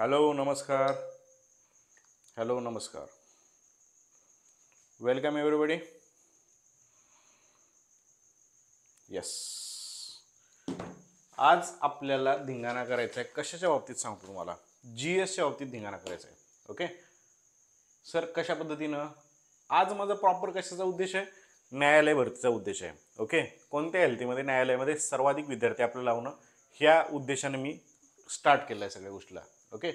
hello नमस्कार hello नमस्कार welcome everybody yes आज आपल्याला धिंगाणा करायचा आहे कशाच्या बाबतीत सांगतो तुम्हाला जी एसच्या बाबतीत धिंगाणा करायचा आहे ओके सर कशा पद्धतीनं आज माझा प्रॉपर कशाचा उद्देश आहे न्यायालय भरतीचा उद्देश आहे ओके कोणत्या हेल्थीमध्ये न्यायालयामध्ये सर्वाधिक विद्यार्थी आपल्याला लावणं ह्या उद्देशाने मी स्टार्ट केलं आहे सगळ्या गोष्टीला ओके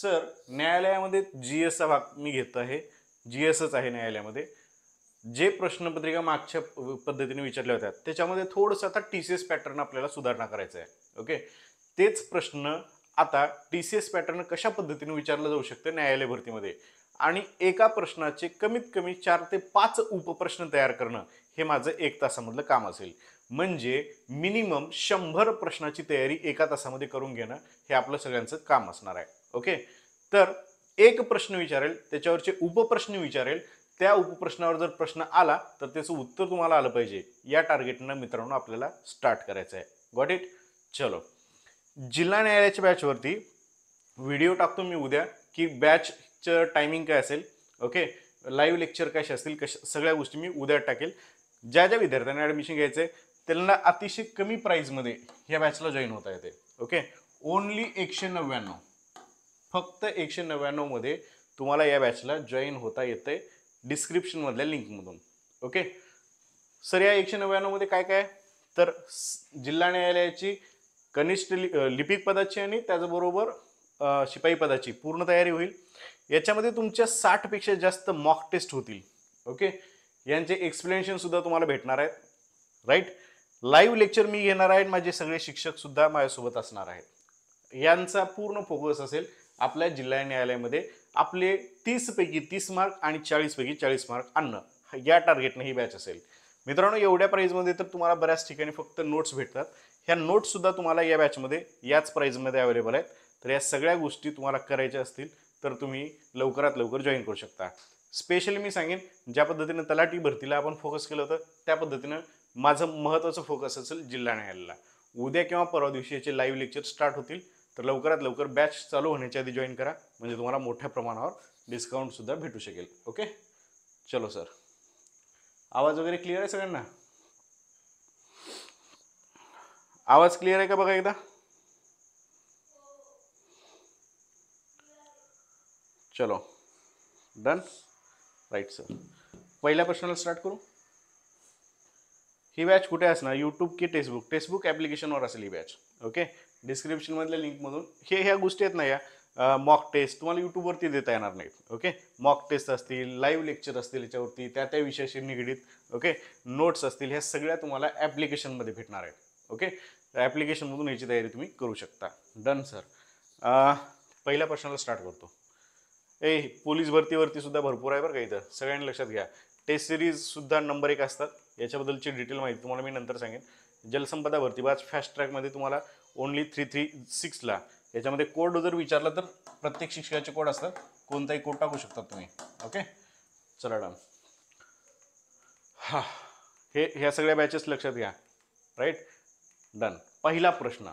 सर न्यायालयामध्ये जी एसचा भाग मी घेत आहे जी एसच आहे न्यायालयामध्ये जे प्रश्नपत्रिका मागच्या पद्धतीने विचारल्या होत्या त्याच्यामध्ये थोडस आता टी सी एस पॅटर्न आपल्याला सुधारणा करायचं आहे ओके तेच प्रश्न आता टी सी एस पॅटर्न कशा पद्धतीने विचारलं जाऊ शकतं न्यायालय भरतीमध्ये आणि एका प्रश्नाचे कमीत कमी चार ते पाच उपप्रश्न तयार करणं हे माझं एक तासामधलं काम असेल म्हणजे मिनिमम शंभर प्रश्नाची तयारी एका तासामध्ये करून घेणं हे आपलं सगळ्यांचं काम असणार आहे ओके तर एक प्रश्न विचारेल त्याच्यावरचे उपप्रश्न विचारेल त्या उपप्रश्नावर जर प्रश्न आला तर त्याचं उत्तर तुम्हाला आलं पाहिजे या टार्गेटनं मित्रांनो आपल्याला स्टार्ट करायचं आहे गॉट इट चलो जिल्हा न्यायालयाच्या बॅचवरती व्हिडिओ टाकतो मी उद्या की बॅचचं टायमिंग काय असेल ओके लाईव्ह लेक्चर कसे असतील कश सगळ्या गोष्टी मी उद्या टाकेल ज्या ज्या विद्यार्थ्यांना ॲडमिशन घ्यायचं आहे त्यांना अतिशय कमी प्राईजमध्ये या बॅचला जॉईन होता येते ओके ओनली एकशे नव्याण्णव फक्त एकशे नव्याण्णवमध्ये तुम्हाला या बॅचला जॉईन होता येते डिस्क्रिप्शनमधल्या लिंकमधून ओके सर या एकशे नव्याण्णवमध्ये काय काय तर जिल्हा न्यायालयाची कनिष्ठ लि लिपिक पदाची आणि त्याचबरोबर शिपाई पदाची पूर्ण तयारी होईल याच्यामध्ये तुमच्या साठपेक्षा जास्त मॉक टेस्ट होतील ओके यांचे सुद्धा तुम्हाला भेटणार आहेत राईट लाईव्ह लेक्चर मी घेणार आहे माझे सगळे शिक्षकसुद्धा माझ्यासोबत असणार आहेत यांचा पूर्ण फोकस असेल आपल्या जिल्हा न्यायालयामध्ये आपले तीसपैकी तीस मार्क आणि चाळीसपैकी चाळीस मार्क आणणं या टार्गेटने ही बॅच असेल मित्रांनो एवढ्या प्राईजमध्ये तर तुम्हाला बऱ्याच ठिकाणी फक्त नोट्स भेटतात ह्या नोट्ससुद्धा तुम्हाला या बॅचमध्ये याच प्राईजमध्ये अवेलेबल आहेत तर या सगळ्या गोष्टी तुम्हाला करायच्या असतील तर तुम्ही लवकरात लवकर जॉईन करू शकता स्पेशली मी सांगेन ज्या पद्धतीनं तलाठी भरतीला आपण फोकस केलं होतं त्या पद्धतीनं माझं महत्त्वाचं फोकस असेल जिल्हा न्यायालयाला उद्या किंवा परवा दिवशी याचे लाईव्ह लेक्चर स्टार्ट होतील तर लवकरात लवकर बॅच चालू होण्याच्या आधी जॉईन करा म्हणजे तुम्हाला मोठ्या प्रमाणावर डिस्काउंटसुद्धा भेटू शकेल ओके चलो सर आवाज वगैरे क्लिअर आहे सगळ्यांना आवाज क्लिअर आहे का बघा एकदा चलो डन राईट सर पहिल्या प्रश्नाला स्टार्ट करू ही बॅच कुठे असणार यूट्यूब की टेक्स्टबुक टेक्स्टबुक ॲप्लिकेशनवर असेल ही बॅच ओके डिस्क्रिप्शनमधल्या लिंकमधून हे ह्या गोष्टी आहेत ना या मॉक टेस्ट तुम्हाला यूट्यूबवरती देता येणार नाहीत ओके मॉक टेस्ट असतील लाईव्ह लेक्चर असतील याच्यावरती त्या त्या विषयाशी निगडीत ओके नोट्स असतील ह्या सगळ्या तुम्हाला ॲप्लिकेशनमध्ये भेटणार आहेत ओके ॲप्लिकेशनमधून याची तयारी तुम्ही करू शकता डन सर पहिल्या प्रश्नाला स्टार्ट करतो हे पोलीस भरतीवरती सुद्धा भरपूर आहे बरं का इथं सगळ्यांनी लक्षात घ्या टेस्ट सिरीज सुद्धा नंबर एक असतात याच्याबद्दलची डिटेल माहिती तुम्हाला मी नंतर सांगेन जलसंपदा भरती बाज फास्ट ट्रॅकमध्ये तुम्हाला ओनली थ्री थ्री सिक्सला याच्यामध्ये कोड जर विचारला तर प्रत्येक शिक्षकाचे कोड असतात कोणताही कोड टाकू शकतात तुम्ही ओके चला डाम हा हे ह्या सगळ्या बॅचेस लक्षात घ्या राईट डन पहिला प्रश्न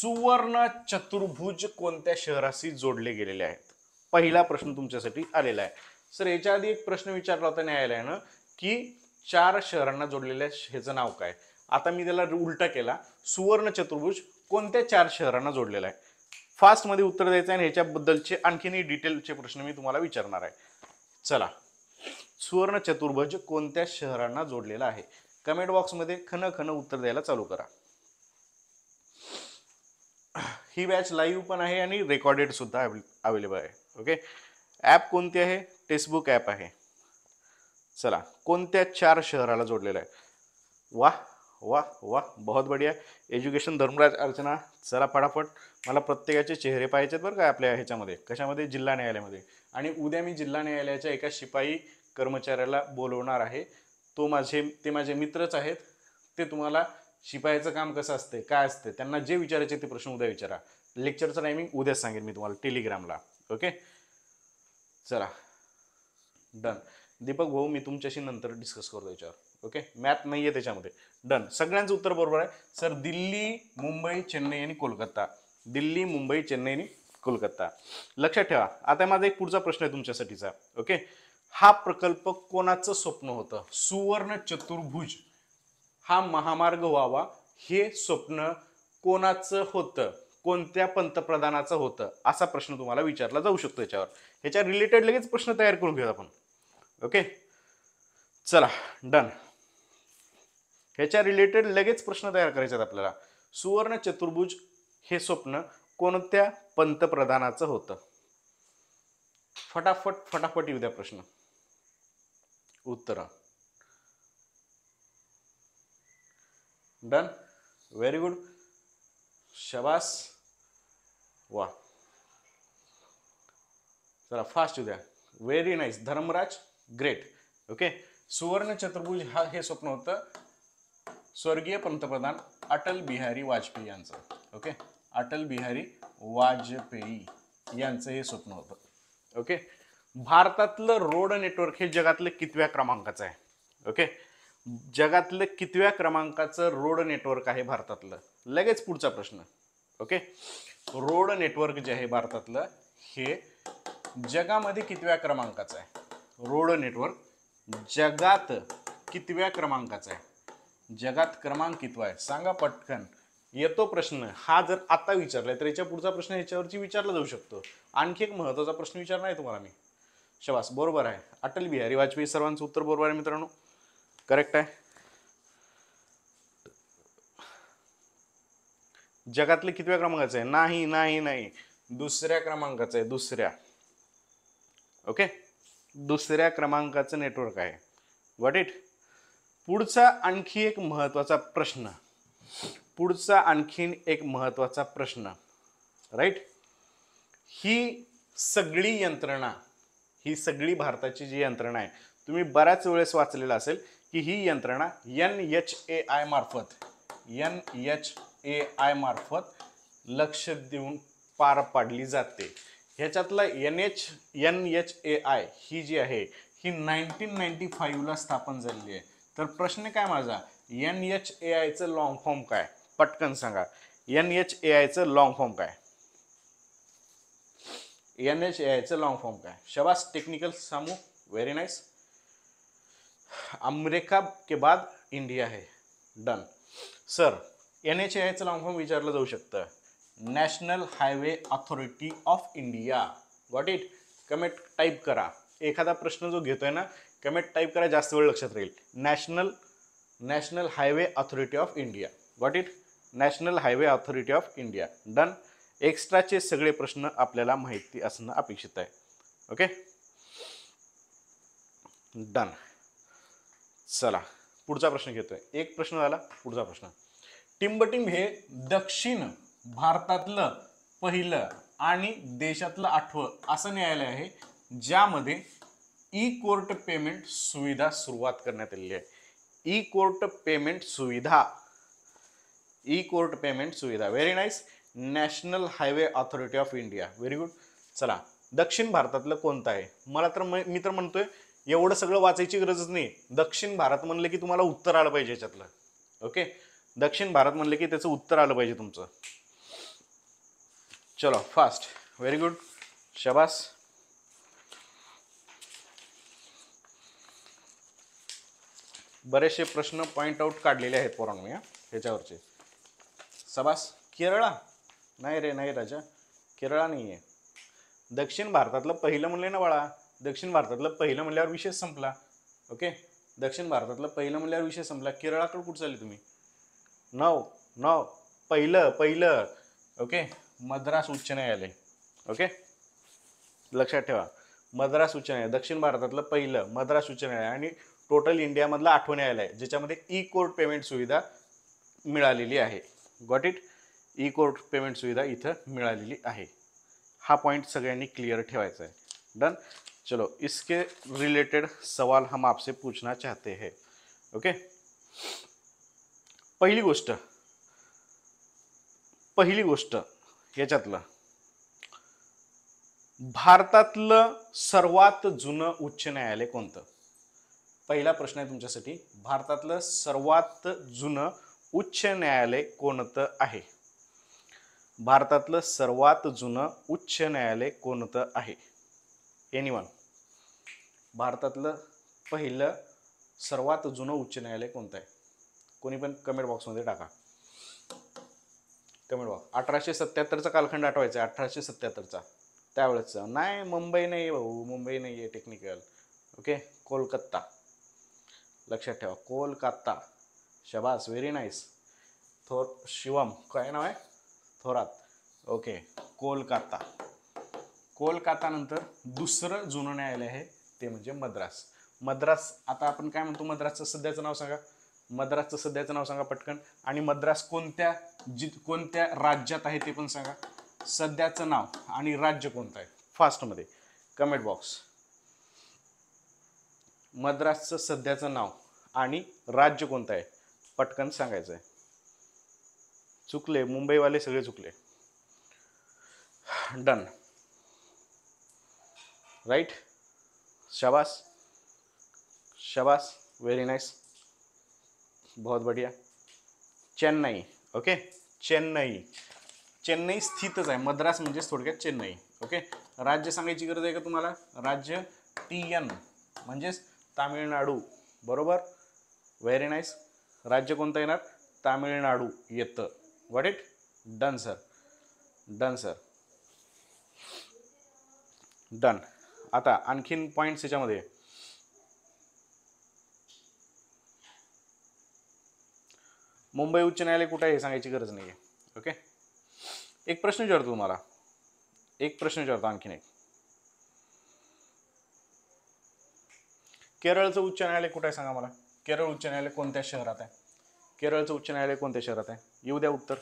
सुवर्ण चतुर्भुज कोणत्या शहराशी जोडले गेलेले आहेत पहिला प्रश्न तुमच्यासाठी आलेला आहे सर याच्या आधी एक प्रश्न विचारला होता न्यायालयानं की चार शहरांना जोडलेल्या ह्याचं नाव काय आता मी त्याला उलटा केला सुवर्ण चतुर्भुज कोणत्या चार शहरांना जोडलेला आहे फास्टमध्ये उत्तर द्यायचं आहे आणि ह्याच्याबद्दलचे आणखीनही डिटेलचे प्रश्न मी तुम्हाला विचारणार आहे चला सुवर्ण चतुर्भुज कोणत्या शहरांना जोडलेला आहे कमेंट बॉक्समध्ये खन खन उत्तर द्यायला चालू करा ही बॅच लाईव्ह पण आहे आणि रेकॉर्डेड सुद्धा अवेलेबल आहे ओके ॲप कोणते आहे टेक्स्टबुक ॲप आहे चला कोणत्या चार शहराला जोडलेलं आहे वाह वाह वाह बहुत बढिया एज्युकेशन धर्मराज अर्चना चला फटाफट मला प्रत्येकाचे चेहरे पाहिजेत बरं का आपल्या ह्याच्यामध्ये कशामध्ये जिल्हा न्यायालयामध्ये आणि उद्या मी जिल्हा न्यायालयाच्या एका शिपाई कर्मचाऱ्याला बोलवणार आहे तो माझे ते माझे मित्रच आहेत ते तुम्हाला शिपायाचं काम कसं असते काय असते त्यांना जे विचारायचे ते प्रश्न उद्या विचारा लेक्चरचं टायमिंग उद्याच सांगेन मी तुम्हाला टेलिग्रामला ओके चला डन दीपक भाऊ मी तुमच्याशी नंतर डिस्कस करतो याच्यावर ओके मॅथ नाही आहे त्याच्यामध्ये डन सगळ्यांचं उत्तर बरोबर आहे सर दिल्ली मुंबई चेन्नई आणि कोलकाता दिल्ली मुंबई चेन्नई आणि कोलकाता लक्षात ठेवा आता माझा एक पुढचा प्रश्न आहे तुमच्यासाठीचा ओके हा प्रकल्प कोणाचं स्वप्न होतं सुवर्ण चतुर्भुज हा महामार्ग व्हावा हे स्वप्न कोणाचं होतं कोणत्या पंतप्रधानाचं होतं असा प्रश्न तुम्हाला विचारला जाऊ शकतो याच्यावर ह्याच्या रिलेटेड लगेच प्रश्न तयार करून घेऊ आपण ओके चला डन ह्याच्या रिलेटेड लगेच प्रश्न तयार करायचे आहेत आपल्याला सुवर्ण चतुर्भुज हे स्वप्न कोणत्या पंतप्रधानाचं होतं फटाफट फटाफट येऊ द्या प्रश्न उत्तर डन व्हेरी गुड शबास वा चला फास्ट उद्या very nice Dharmaraj great okay Suvarna Chaturbhuj हा हे स्वप्न होतं स्वर्गीय पंतप्रधान अटल बिहारी वाजपेयी यांचं ओके अटल बिहारी वाजपेयी यांचं हे स्वप्न होतं ओके भारतातलं रोड नेटवर्क हे जगातलं कितव्या क्रमांकाचं आहे ओके जगातलं कितव्या क्रमांकाचं रोड नेटवर्क आहे भारतातलं लगेच पुढचा प्रश्न ओके रोड नेटवर्क जे आहे भारतातलं हे जगामध्ये कितव्या क्रमांकाचं आहे रोड नेटवर्क जगात कितव्या क्रमांकाचं आहे जगात क्रमांक कितवा आहे सांगा पटकन येतो प्रश्न हा जर आता विचारला तर याच्या पुढचा प्रश्न याच्यावरची विचारला जाऊ शकतो आणखी एक महत्त्वाचा प्रश्न विचारणार आहे तुम्हाला मी शवास बरोबर आहे अटल बिहारी वाजपेयी सर्वांचं उत्तर बरोबर आहे मित्रांनो करेक्ट आहे जगातले कितव्या क्रमांकाचं आहे नाही नाही नाही दुसऱ्या क्रमांकाचं आहे दुसऱ्या ओके दुसऱ्या क्रमांकाचं नेटवर्क आहे गॉट इट पुढचा आणखी एक महत्त्वाचा प्रश्न पुढचा आणखीन एक महत्त्वाचा प्रश्न राईट ही सगळी यंत्रणा ही सगळी भारताची जी यंत्रणा आहे तुम्ही बऱ्याच वेळेस वाचलेलं असेल की ही यंत्रणा एन एच ए आय मार्फत एन एच ए आय मार्फत लक्ष देऊन पार पाडली जाते ह्याच्यातला N H N H A I ही जी आहे ही नाईन्टीन नाईन्टी फाईव्हला स्थापन झालेली आहे तर प्रश्न काय माझा एन एच ए आयचं लाँग फॉर्म काय पटकन सांगा एन एच ए आयचं लॉंग फॉर्म काय एन एच ए आयचं लॉंग फॉर्म काय शबास technical Samu very nice America के बाद इंडिया है डन सर एन एच आयचं लॉन्ग फॉर्म विचारलं जाऊ शकतं national highway authority of India what it comment type करा एखादा प्रश्न जो घेतोय ना कमेंट टाईप करा जास्त वेळ लक्षात राहील national national highway authority of India what it national highway authority of India done एक्स्ट्राचे सगळे प्रश्न आपल्याला माहिती असणं अपेक्षित आहे ओके डन चला पुढचा प्रश्न घेतोय एक प्रश्न झाला पुढचा प्रश्न टिंबटिंब हे दक्षिण भारतातलं पहिलं आणि देशातलं आठवं असं न्यायालय आहे ज्यामध्ये ई कोर्ट पेमेंट सुविधा सुरुवात करण्यात आलेली आहे ई कोर्ट पेमेंट सुविधा ई कोर्ट पेमेंट सुविधा very nice national highway authority of India very good चला दक्षिण भारतातलं कोणतं आहे मला तर मी तर म्हणतोय एवढं सगळं वाचायची गरजच नाही दक्षिण भारत म्हणलं की तुम्हाला उत्तर आलं पाहिजे याच्यातलं ओके दक्षिण भारत म्हणले की त्याचं उत्तर आलं पाहिजे तुमचं चलो फास्ट व्हेरी गुड शबास बरेचसे प्रश्न पॉइंट आउट काढलेले आहेत पोरांनी या ह्याच्यावरचे सबास केरळा नाही रे नाही राजा केरळा नाही आहे दक्षिण भारतातलं पहिलं म्हणले ना बाळा दक्षिण भारतातलं पहिलं म्हणल्यावर विषय संपला ओके दक्षिण भारतातलं पहिलं म्हणल्यावर विषय संपला केरळाकडे कुठं चालले तुम्ही नऊ नऊ पहिलं पहिलं ओके मद्रास उच्च न्यायालय ओके लक्षात ठेवा मद्रास उच्च न्यायालय दक्षिण भारतातलं पहिलं मद्रास उच्च न्यायालय आणि टोटल इंडियामधलं आठवं न्यायालय ज्याच्यामध्ये ई कोर्ट पेमेंट सुविधा मिळालेली आहे got it E court payment सुविधा इथं मिळालेली आहे हा पॉईंट सगळ्यांनी क्लिअर ठेवायचा आहे डन चलो इसके रिलेटेड सवाल हम आपसे पूछना चाहते हैं ओके पहिली गोष्ट पहिली गोष्ट याच्यातलं भारतातलं सर्वात जुनं उच्च न्यायालय कोणतं पहिला प्रश्न आहे तुमच्यासाठी भारतातलं सर्वात जुनं उच्च न्यायालय कोणतं आहे भारतातलं सर्वात जुनं उच्च न्यायालय कोणतं आहे एनिवन भारतातलं पहिलं सर्वात जुनं उच्च न्यायालय कोणतं आहे कोणी पण कमेंट बॉक्समध्ये टाका कमेंट बॉक्स अठराशे सत्याहत्तरचा कालखंड आठवायचा आहे अठराशे सत्त्याहत्तरचा त्यावेळेस नाही मुंबई नाही आहे भाऊ मुंबई नाही आहे टेक्निकल ओके कोलकाता लक्षात ठेवा कोलकाता शबास व्हेरी नाईस थोर शिवम काय नाव आहे थोरात ओके कोलकाता कोलकातानंतर दुसरं जुनं न्यायालय आहे ते म्हणजे मद्रास मद्रास आता आपण काय म्हणतो मद्रासचं सध्याचं नाव सांगा मद्रासचं सध्याचं नाव सांगा पटकन आणि मद्रास कोणत्या जि कोणत्या राज्यात आहे ते पण सांगा सध्याचं नाव आणि राज्य कोणतं आहे फास्टमध्ये कमेंट बॉक्स मद्रासचं सध्याचं नाव आणि राज्य कोणतं आहे पटकन सांगायचं आहे चुकले मुंबईवाले सगळे चुकले डन राईट शबास शबास व्हेरी नाईस बहुत बढ़िया चेन्नई ओके चेन्नई चेन्नई स्थितच आहे मद्रास म्हणजेच थोडक्यात चेन्नई ओके राज्य सांगायची गरज आहे का तुम्हाला राज्य टी एन म्हणजेच तामिळनाडू बरोबर व्हेरी नाईस राज्य कोणतं येणार तामिळनाडू येतं what it done sir done sir done आता आणखीन पॉईंट्स याच्यामध्ये मुंबई उच्च न्यायालय कुठं आहे सांगायची गरज नाही आहे ओके एक प्रश्न विचारतो तुम्हाला एक प्रश्न विचारतो आणखीन एक केरळचं उच्च न्यायालय कुठं आहे सांगा मला केरळ उच्च न्यायालय कोणत्या शहरात आहे केरळचं उच्च न्यायालय कोणत्या शहरात आहे येऊ द्या उत्तर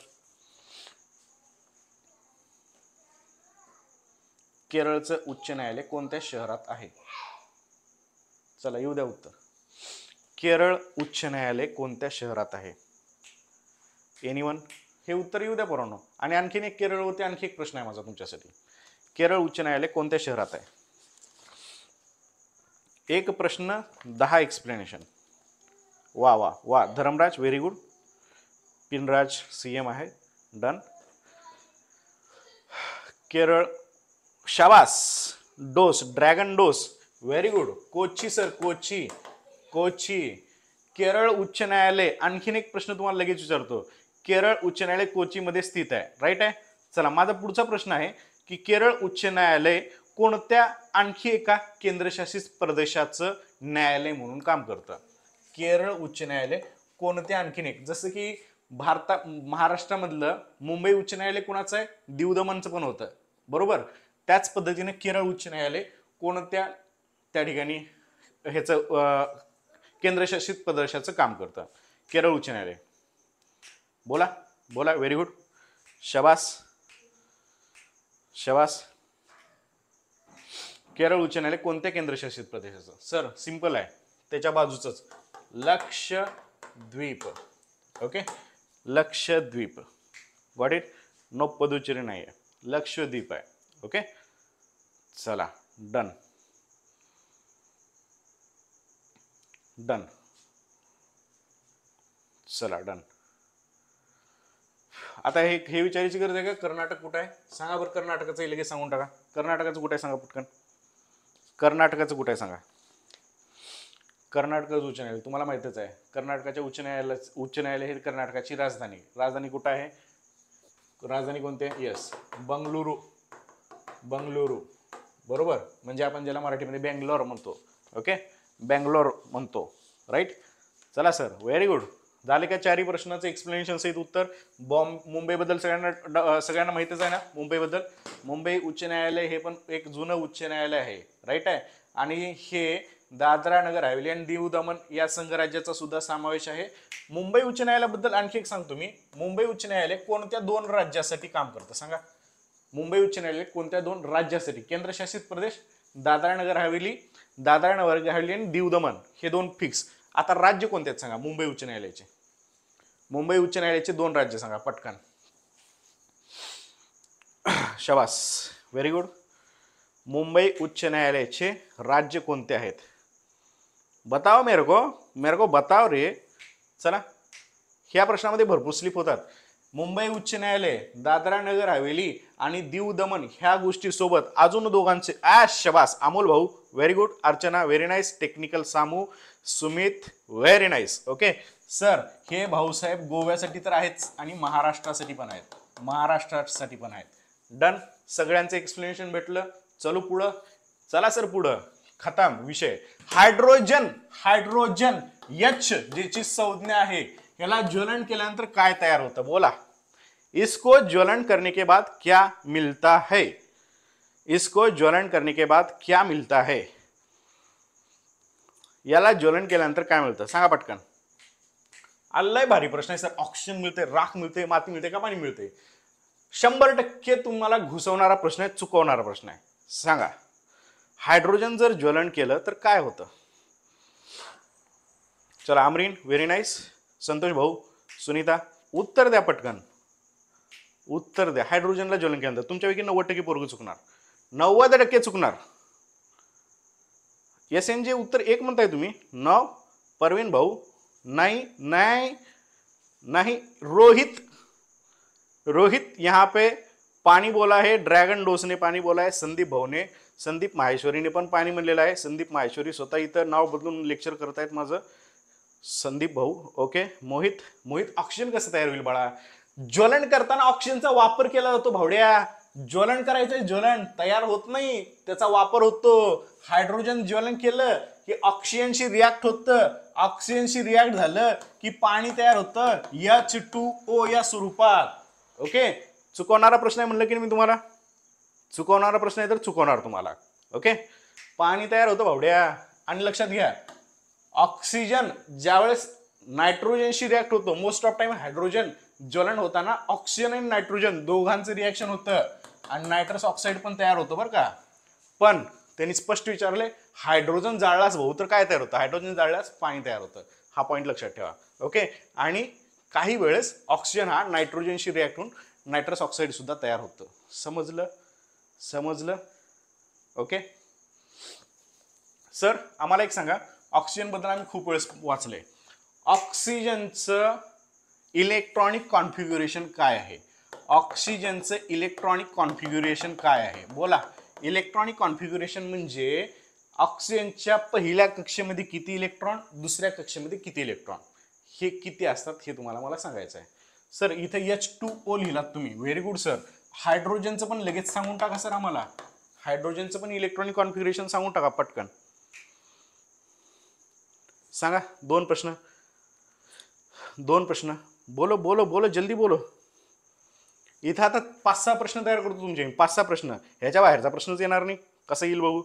केरळचं उच्च न्यायालय कोणत्या शहरात आहे चला येऊ द्या उत्तर केरळ उच्च न्यायालय कोणत्या शहरात आहे वन हे उत्तर येऊ द्या पोरांनो आणि आणखीन एक केरळवरती आणखी एक प्रश्न आहे माझा तुमच्यासाठी केरळ उच्च न्यायालय कोणत्या शहरात आहे एक प्रश्न दहा एक्सप्लेनेशन वा वा वा Dharmaraj very good Pinarayi C M आहे डन केरळ शावास डोस ड्रॅगन डोस very good Kochi sir Kochi Kochi Kerala उच्च न्यायालय आणखीन एक प्रश्न तुम्हाला लगेच विचारतो केरळ उच्च न्यायालय कोचीमध्ये स्थित आहे राईट आहे चला माझा पुढचा प्रश्न आहे की केरळ उच्च न्यायालय कोणत्या आणखी एका केंद्रशासित प्रदेशाचं न्यायालय म्हणून काम करतं केरळ उच्च न्यायालय कोणत्या आणखीन एक जसं की भारता महाराष्ट्रामधलं मुंबई उच्च न्यायालय कोणाचं आहे दिवदमनचं पण होतं बरोबर त्याच पद्धतीने केरळ उच्च न्यायालय कोणत्या त्या ठिकाणी ह्याचं केंद्रशासित प्रदेशाचं काम करतं केरळ उच्च न्यायालय बोला बोला व्हेरी गुड शबास शबास केरळ उच्च न्यायालय कोणत्या केंद्रशासित प्रदेशाचं सर सिंपल आहे त्याच्या बाजूचंच Lakshadweep okay Lakshadweep got it no Puducherry नाही आहे लक्षद्वीप आहे ओके चला डन डन चला डन आता हे हे विचारायची गरज आहे का कर्नाटक कुठं आहे सांगा बरं कर्नाटकाचं हे लगेच सांगून टाका कर्नाटकाचं कुठं आहे सांगा पटकन कर्नाटकाचं कुठं आहे सांगा कर्नाटकाचं उच्च न्यायालय तुम्हाला माहितीच आहे कर्नाटकाच्या उच्च न्यायालय उच्च न्यायालय हे कर्नाटकाची राजधानी राजधानी कुठं आहे राजधानी कोणते येस बंगलुरू बंगलुरू बरोबर म्हणजे आपण ज्याला मराठीमध्ये बँगलोर म्हणतो ओके बँगलोर म्हणतो राईट चला सर व्हेरी गुड झाले का चारही प्रश्नाचं एक्सप्लेनेशन सहित उत्तर बॉम्ब मुंबईबद्दल सगळ्यांना सगळ्यांना माहितीच आहे ना मुंबईबद्दल मुंबई उच्च न्यायालय हे पण एक जुनं उच्च न्यायालय आहे राईट आहे आणि हे दादरा नगर हवेली आणि दीव दमन या संघराज्याचा सुद्धा समावेश आहे मुंबई उच्च न्यायालयाबद्दल आणखी एक सांगतो मी मुंबई उच्च न्यायालय कोणत्या दोन राज्यासाठी काम करतं सांगा मुंबई उच्च न्यायालय कोणत्या दोन राज्यासाठी केंद्रशासित प्रदेश दादरा नगर हवेली दादरा नगर हवेली आणि दीव दमन हे दोन फिक्स आता राज्य कोणते आहेत सांगा मुंबई उच्च न्यायालयाचे मुंबई उच्च न्यायालयाचे दोन राज्य सांगा पटकन शबास व्हेरी गुड मुंबई उच्च न्यायालयाचे राज्य कोणते आहेत बताव मेरगो मेरगो बताव रे चला ह्या प्रश्नामध्ये भरपूर स्लिप होतात मुंबई उच्च न्यायालय दादरा नगर हवेली आणि दीव दमन ह्या गोष्टीसोबत अजून दोघांचे आ शबास अमोल भाऊ very good Archana very nice technical Samu Sumit very nice okay sir हे भाऊसाहेब गोव्यासाठी तर आहेच आणि महाराष्ट्रासाठी पण आहेत महाराष्ट्रासाठी पण आहेत डन सगळ्यांचं एक्सप्लेनेशन भेटलं चलो पुढं चला सर पुढं खतम विषय हायड्रोजन हायड्रोजन यच ज्याची संज्ञा आहे याला ज्वलन केल्यानंतर काय तयार होतं बोला इसको ज्वलन करने के बाद क्या मिलता है इसको ज्वलन करने के बाद क्या मिलता है याला ज्वलन केल्यानंतर काय मिळतं सांगा पटकन अल्लाय भारी प्रश्न आहे सर ऑक्सिजन मिळते राख मिळते माती मिळते का पाणी मिळते शंभर टक्के तुम्हाला घुसवणारा प्रश्न आहे चुकवणारा प्रश्न आहे सांगा हायड्रोजन जर ज्वलन केलं तर काय होतं चला आमरीन व्हेरी नाईस संतोष भाऊ सुनीता उत्तर द्या पटकन उत्तर द्या हायड्रोजनला ज्वलन तर तुमच्यापैकी नव्वद टक्के पोरग चुकणार नव्वद टक्के चुकणार एस एन जे उत्तर एक म्हणताय तुम्ही नव परवीन भाऊ नहीं नहीं नहीं रोहित रोहित यहाँ पे पाणी बोला आहे ड्रॅगन डोसने पाणी बोला आहे संदीप भाऊने संदीप माहेश्वरीने पण पाणी म्हणलेलं आहे संदीप माहेश्वरी स्वतः इथं नाव बदलून लेक्चर करत आहेत माझं संदीप भाऊ ओके मोहित मोहित ऑक्सिजन कसं तयार होईल बाळा ज्वलन करताना ऑक्सिजनचा वापर केला जातो भावड्या ज्वलन करायचं ज्वलन तयार होत नाही त्याचा वापर होतो हायड्रोजन ज्वलन केलं की ऑक्सिजनशी रिॲक्ट होतं ऑक्सिजनशी रिॲक्ट झालं की पाणी तयार होतं एच टू ओ या स्वरूपात ओके चुकवणारा प्रश्न आहे म्हणलं की मी तुम्हाला चुकवणारा प्रश्न आहे तर चुकवणार तुम्हाला ओके पाणी तयार होतं भावड्या आणि लक्षात घ्या ऑक्सिजन ज्यावेळेस नायट्रोजनशी रिॲक्ट होतो मोस्ट ऑफ टाइम हायड्रोजन ज्वलन होताना ऑक्सिजन आणि नायट्रोजन दोघांचं रिॲक्शन होतं आणि नायट्रस ऑक्साईड पण तयार होतं बरं का पण त्यांनी स्पष्ट विचारले हायड्रोजन जाळलास भाऊ तर काय तयार होतं हायड्रोजन जाळल्यास पाणी तयार होतं हा पॉईंट लक्षात ठेवा ओके आणि काही वेळेस ऑक्सिजन हा नायट्रोजनशी रिॲक्ट होऊन नायट्रस ऑक्साईडसुद्धा तयार होतं समजलं समजलं ओके सर आम्हाला एक सांगा ऑक्सिजनबद्दल आम्ही खूप वेळेस वाचले ऑक्सिजनचं इलेक्ट्रॉनिक कॉन्फिग्युरेशन काय आहे ऑक्सिजनचं इलेक्ट्रॉनिक कॉन्फिग्युरेशन काय आहे बोला इलेक्ट्रॉनिक कॉन्फिग्युरेशन म्हणजे ऑक्सिजनच्या पहिल्या कक्षेमध्ये किती इलेक्ट्रॉन दुसऱ्या कक्षेमध्ये किती इलेक्ट्रॉन हे किती असतात हे तुम्हाला मला सांगायचं आहे सर इथे एच टू ओ लिहिलात तुम्ही व्हेरी गुड सर हायड्रोजनचं पण लगेच सांगून टाका सर आम्हाला हायड्रोजनचं पण इलेक्ट्रॉनिक कॉन्फिग्युरेशन सांगून टाका पटकन सांगा दोन प्रश्न दोन प्रश्न बोलो बोलो बोलो जल्दी बोलो इथं आता पाच सहा प्रश्न तयार करतो तुमचे पाच सहा प्रश्न ह्याच्या बाहेरचा प्रश्नच येणार नाही कसं येईल बघू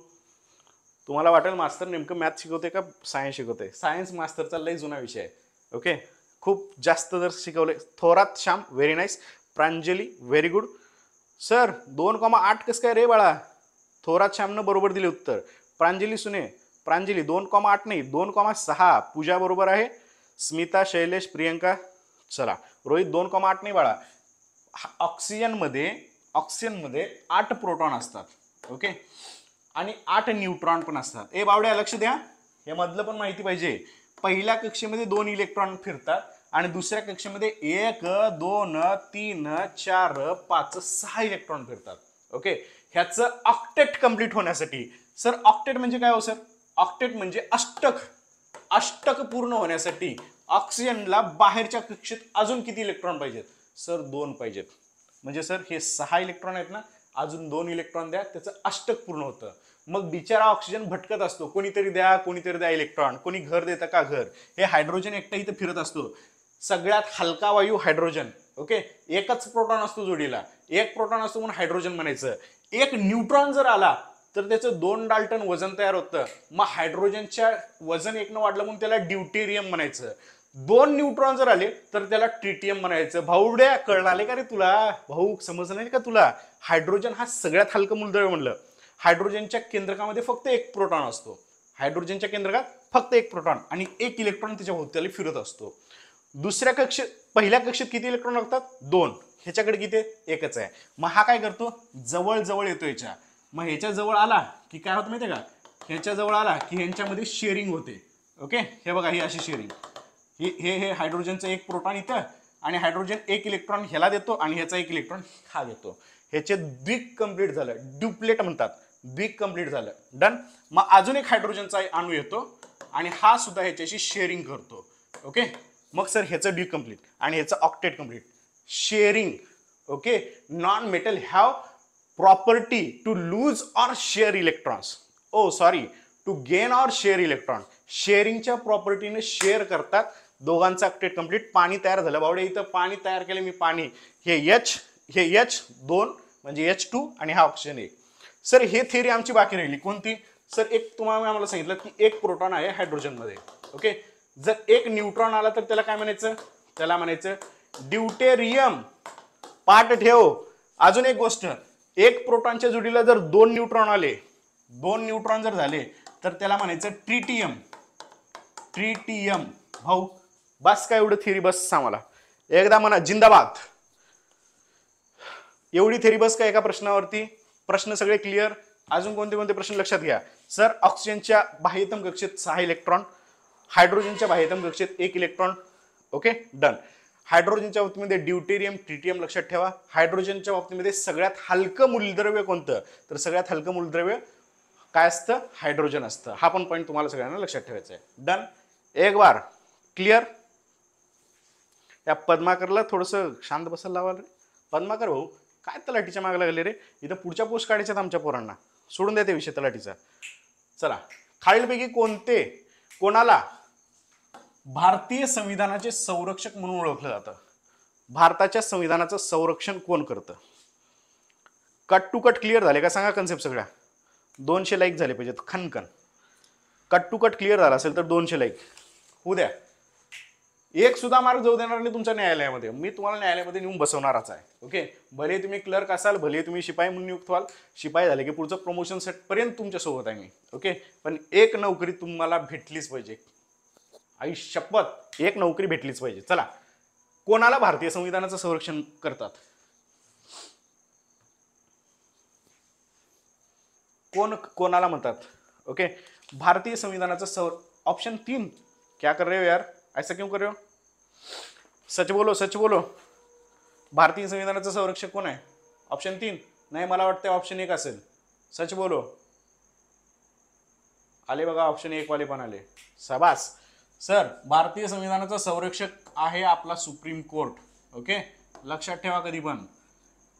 तुम्हाला वाटेल मास्तर नेमकं मॅथ शिकवते का सायन्स शिकवते सायन्स मास्तरचा लय जुना विषय आहे ओके खूप जास्त जर शिकवले Thorat Shyam very nice Pranjali very good sir दोन कॉमा आठ कसं काय रे बाळा थोरात श्यामनं बरोबर दिले उत्तर प्रांजली सुने प्रांजली दोन कॉमा आठ नाही दोन कॉमा सहा पूजा बरोबर आहे स्मिता शैलेश प्रियंका चला रोहित दोन कॉमा आठ नाही बाळा ऑक्सिजनमध्ये ऑक्सिजनमध्ये आठ प्रोटॉन असतात ओके आणि आठ न्यूट्रॉन पण असतात ए बावड्या लक्ष द्या यामधलं पण माहिती पाहिजे पहिल्या कक्षेमध्ये दोन इलेक्ट्रॉन फिरतात आणि दुसऱ्या कक्षेमध्ये एक दोन तीन चार पाच सहा इलेक्ट्रॉन फिरतात ओके ह्याचं ऑक्टेट कंप्लीट होण्यासाठी सर ऑक्टेट म्हणजे काय हो सर ऑक्टेट म्हणजे अष्टक अष्टक पूर्ण होण्यासाठी ऑक्सिजनला बाहेरच्या कक्षेत अजून किती इलेक्ट्रॉन पाहिजेत सर दोन पाहिजेत म्हणजे सर हे सहा इलेक्ट्रॉन आहेत ना अजून दोन इलेक्ट्रॉन द्या त्याचं अष्टक पूर्ण होतं मग बिचारा ऑक्सिजन भटकत असतो कोणीतरी द्या कोणीतरी द्या इलेक्ट्रॉन कोणी घर देतं का घर हे हायड्रोजन एकटा इथं फिरत असतो सगळ्यात हलका वायू हायड्रोजन ओके एकच प्रोटॉन असतो जोडीला एक प्रोटॉन असतो म्हणून हायड्रोजन म्हणायचं एक न्यूट्रॉन जर आला तर त्याचं दोन डाल्टन वजन तयार होतं मग हायड्रोजनच्या वजन एकनं वाढलं म्हणून त्याला ड्युटेरियम म्हणायचं दोन न्यूट्रॉन जर आले तर त्याला ट्रिटियम म्हणायचं भाऊड्या कळला आले का रे तुला भाऊ समज नाही का तुला हायड्रोजन हा सगळ्यात हलकं मूलद्रव्य म्हणलं हायड्रोजनच्या केंद्रकामध्ये फक्त एक प्रोटॉन असतो हायड्रोजनच्या केंद्रकात फक्त एक प्रोटॉन आणि एक इलेक्ट्रॉन त्याच्या फिरत असतो दुसऱ्या कक्षेत पहिल्या कक्षेत किती इलेक्ट्रॉन लागतात दोन ह्याच्याकडे किती एकच आहे मग हा काय करतो जवळ जवळ येतो याच्या मग ह्याच्या जवळ आला की काय होतं माहिती का ह्याच्या जवळ आला की ह्यांच्यामध्ये शेअरिंग होते ओके हे बघा ही अशी शेअरिंग हे हे हायड्रोजनचं एक प्रोटॉन इथं आणि हायड्रोजन एक इलेक्ट्रॉन ह्याला देतो आणि ह्याचा एक इलेक्ट्रॉन हा देतो ह्याचे द्विक कम्प्लीट झालं ड्युप्लेट म्हणतात द्विक कम्प्लीट झालं डन मग अजून एक हायड्रोजनचा अणू येतो आणि हा सुद्धा ह्याच्याशी शेअरिंग करतो ओके मग सर ह्याचं डी कम्प्लीट आणि ह्याचं octet complete sharing okay non metal have property to lose or share electrons oh sorry to gain or share electron शेअरिंगच्या प्रॉपर्टीने शेअर करतात दोघांचा ऑक्टेट कम्प्लीट पाणी तयार झालं बावडे इथं पाणी तयार केलं मी पाणी हे एच हे एच दोन म्हणजे एच टू आणि हा ऑप्शन एक सर हे थेरी आमची बाकी राहिली कोणती सर एक तुम्हाला आम्हाला सांगितलं की एक प्रोटॉन आहे हायड्रोजनमध्ये ओके जर एक न्यूट्रॉन आला तर त्याला काय म्हणायचं त्याला म्हणायचं ड्युटेरियम पाठ ठेव अजून एक गोष्ट एक प्रोटॉनच्या जोडीला जर दोन न्यूट्रॉन आले दोन न्यूट्रॉन जर झाले तर त्याला म्हणायचं ट्रिटियम ट्रिटियम भाऊ बस काय एवढं थेरी बस आम्हाला एकदा म्हणा जिंदाबाद एवढी थेरी बस का एका प्रश्नावरती प्रश्न सगळे क्लिअर अजून कोणते कोणते प्रश्न लक्षात घ्या सर ऑक्सिजनच्या बाह्यतम कक्षेत सहा इलेक्ट्रॉन हायड्रोजनच्या बाह्यतम कक्षेत एक इलेक्ट्रॉन ओके डन हायड्रोजनच्या बाबतीमध्ये ड्युटेरियम ट्रिटियम लक्षात ठेवा हायड्रोजनच्या बाबतीमध्ये सगळ्यात हलकं मूलद्रव्य कोणतं तर सगळ्यात हलकं मूलद्रव्य काय असतं हायड्रोजन असतं हा पण पॉईंट तुम्हाला सगळ्यांना लक्षात ठेवायचा आहे डन एक बार क्लिअर या पद्माकरला थोडंसं शांत बसायला लावाल रे पद्माकर भाऊ काय तलाठीच्या मागे लागले रे इथं पुढच्या पोस्ट काढायच्यात आमच्या पोरांना सोडून द्या ते विषय तलाठीचा चला खालीलपैकी कोणते कोणाला भारतीय संविधानाचे संरक्षक म्हणून ओळखलं जातं भारताच्या संविधानाचं संरक्षण कोण करतं कट टू कट क्लिअर झाले का सांगा कन्सेप्ट सगळ्या दोनशे लाईक झाले पाहिजेत खनखन कट टू कट क्लिअर झाला असेल तर दोनशे लाईक होऊ द्या एक सुद्धा मार्ग जाऊ देणार नाही तुमच्या न्यायालयामध्ये मी तुम्हाला न्यायालयामध्ये नेऊन बसवणारच आहे ओके भले तुम्ही क्लर्क असाल भले तुम्ही शिपाई म्हणून नियुक्त व्हाल शिपाई झाले की पुढचं प्रमोशन सेटपर्यंत तुमच्यासोबत आहे मी ओके पण एक नोकरी तुम्हाला भेटलीच पाहिजे आई शपथ एक नोकरी भेटलीच पाहिजे चला कोणाला भारतीय संविधानाचं संरक्षण करतात कोण कोणाला म्हणतात ओके भारतीय संविधानाचं सं ऑप्शन तीन क्या कर रहे हो यार ऐसा क्यों कर रहे हो सच बोलो सच बोलो भारतीय संविधानाचं संरक्षक कोण आहे ऑप्शन तीन नाही मला वाटतं ऑप्शन एक असेल सच बोलो आले बघा ऑप्शन एक वाले पण आले सबास सर भारतीय संविधानाचा संरक्षक आहे आपला सुप्रीम कोर्ट ओके लक्षात ठेवा कधी पण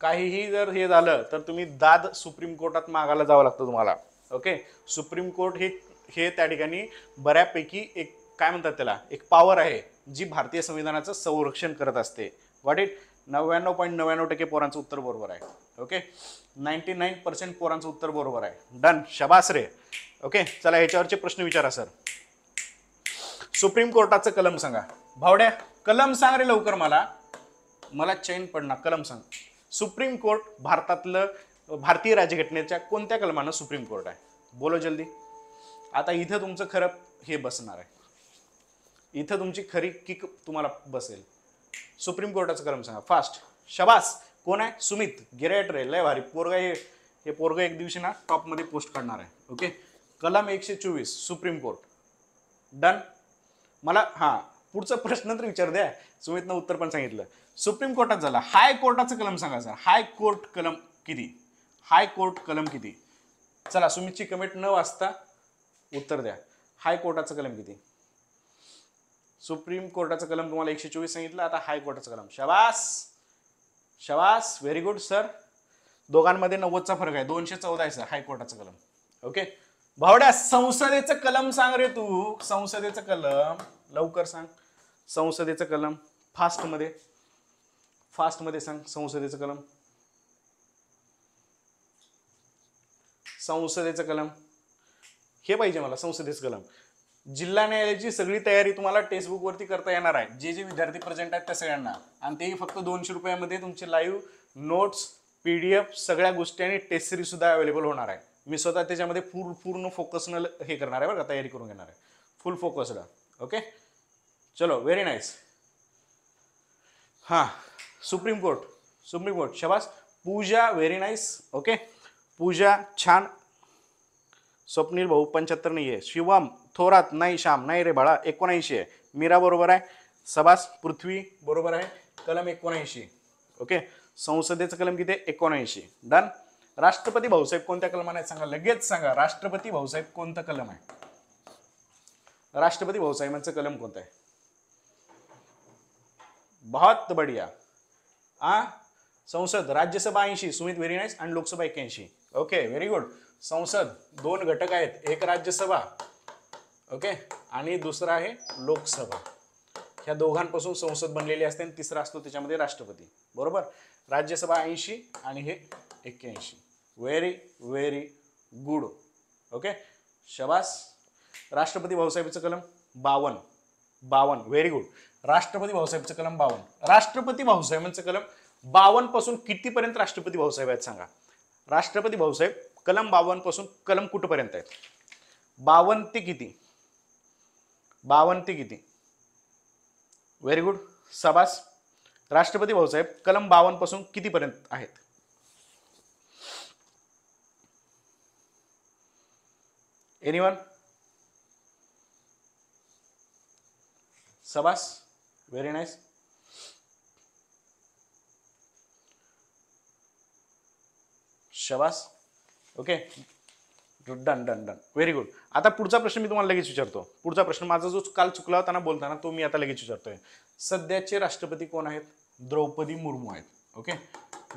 काहीही जर हे झालं तर तुम्ही दाद सुप्रीम कोर्टात मागायला जावं लागतं तुम्हाला ओके सुप्रीम कोर्ट हे हे त्या ठिकाणी बऱ्यापैकी एक काय म्हणतात त्याला एक पॉवर आहे जी भारतीय संविधानाचं संरक्षण करत असते व्हाट इट नव्याण्णव पॉईंट नव्याण्णव टक्के पोरांचं उत्तर बरोबर आहे ओके नाईन्टी नाईन पर्सेंट पोरांचं उत्तर बरोबर आहे डन शबास रे ओके चला ह्याच्यावरचे प्रश्न विचारा सर सुप्रीम कोर्टाचं कलम सांगा भावड्या कलम सांग रे लवकर मला मला चैन पडणार कलम सांग सुप्रीम कोर्ट भारतातलं भारतीय राज्यघटनेच्या कोणत्या कलमानं सुप्रीम कोर्ट आहे बोलो जल्दी आता इथं तुमचं खरं हे बसणार आहे इथं तुमची खरी किक तुम्हाला बसेल सुप्रीम कोर्टाचं कलम सांगा फास्ट शबास कोण आहे सुमित गिरेट रे लय भारी पोरगा हे हे पोरगा एक दिवशी ना टॉपमध्ये पोस्ट करणार आहे ओके कलम एकशे चोवीस सुप्रीम कोर्ट डन मला हां पुढचा प्रश्न तर विचार द्या सुमितनं उत्तर पण सांगितलं सुप्रीम कोर्टात झाला हाय कोर्टाचं कलम सांगा सर हाय कोर्ट कलम किती हाय कोर्ट कलम किती चला सुमितची कमेंट न वाचता उत्तर द्या हाय कोर्टाचं कलम किती सुप्रीम कोर्टाचा कलम तुम्हाला एकशे चोवीस सांगितलं आता हायकोर्टाचं कलम शवास शवास व्हेरी गुड सर दोघांमध्ये नव्वदचा फरक आहे दोनशे चौदा आहे सर हायकोर्टाचा कलम ओके भावड्या संसदेचं कलम सांग रे तू संसदेचं कलम लवकर सांग संसदेचं कलम फास्टमध्ये फास्टमध्ये सांग संसदेचं कलम संसदेचं कलम हे पाहिजे मला संसदेचं कलम जिल्हा न्यायालयाची सगळी तयारी तुम्हाला टेक्स्टबुकवरती करता येणार आहे जे जे विद्यार्थी प्रेझेंट आहेत त्या सगळ्यांना आणि तेही फक्त दोनशे रुपयामध्ये तुमचे live notes P D F सगळ्या गोष्टी आणि टेस्ट सुद्धा अवेलेबल होणार आहे मी स्वतः त्याच्यामध्ये फुल पूर्ण फोकसनं हे करणार आहे बरं का तयारी करून घेणार आहे फुल फोकसला ओके चलो व्हेरी नाईस हां सुप्रीम कोर्ट सुप्रीम कोर्ट शबास Pooja very nice okay Pooja छान स्वप्नील भाऊ पंच्याहत्तर नाही आहे शिवम थोरात नाही श्याम नाही रे बाळा एकोणऐंशी आहे मीरा बरोबर आहे सभास पृथ्वी बरोबर आहे कलम एकोणऐंशी ओके संसदेचं कलम किती आहे एकोणऐंशी डन राष्ट्रपती भाऊसाहेब कोणत्या कलमाने आहेत सांगा लगेच सांगा राष्ट्रपती भाऊसाहेब कोणतं कलम आहे राष्ट्रपती भाऊसाहेबांचं कलम कोणतं आहे बहुत बढिया आ संसद राज्यसभा ऐंशी सुमित व्हेरी नाईस आणि लोकसभा एक्क्याऐंशी ओके व्हेरी गुड संसद दोन घटक आहेत एक राज्यसभा ओके आणि दुसरा आहे लोकसभा ह्या दोघांपासून संसद बनलेली असते आणि तिसरा असतो त्याच्यामध्ये राष्ट्रपती बरोबर राज्यसभा ऐंशी आणि हे एक्क्याऐंशी व्हेरी व्हेरी गुड ओके शबास राष्ट्रपती भाऊसाहेबचं कलम बावन बावन व्हेरी गुड राष्ट्रपती भाऊसाहेबचं कलम बावन राष्ट्रपती भाऊसाहेबांचं कलम बावनपासून कितीपर्यंत राष्ट्रपती भाऊसाहेब आहेत सांगा राष्ट्रपती भाऊसाहेब कलम बावनपासून कलम कुठपर्यंत आहेत बावन ते किती बावन्न ते किती व्हेरी गुड सबास राष्ट्रपती भाऊसाहेब कलम किती कितीपर्यंत आहेत एनिवन सबास व्हेरी नाईस शबास okay done done done very good आता पुढचा प्रश्न मी तुम्हाला लगेच विचारतो पुढचा प्रश्न माझा जो काल चुकला होता ना बोलताना तो मी आता लगेच विचारतोय सध्याचे राष्ट्रपती कोण आहेत द्रौपदी मुर्मू आहेत ओके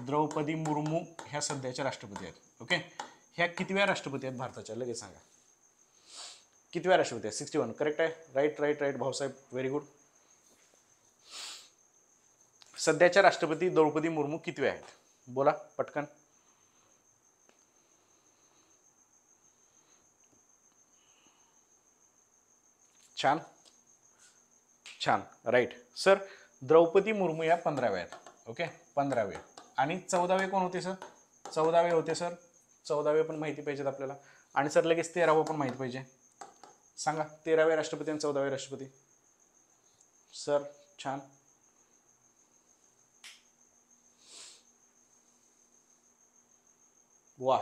द्रौपदी मुर्मू ह्या सध्याच्या राष्ट्रपती आहेत ओके ह्या कितव्या राष्ट्रपती आहेत भारताच्या लगेच सांगा कितव्या राष्ट्रपती आहेत सिक्स्टी वन करेक्ट आहे right right right Bhausaheb very good सध्याच्या राष्ट्रपती द्रौपदी मुर्मू कितव्या आहेत बोला पटकन छान छान राईट सर द्रौपदी मुर्मू या पंधराव्या आहेत ओके पंधरावे आणि चौदावे कोण होते सर चौदावे होते सर चौदावे पण माहिती पाहिजेत आपल्याला आणि सर लगेच तेरावं पण माहिती पाहिजे सांगा तेरावे राष्ट्रपती आणि चौदावे राष्ट्रपती सर छान वा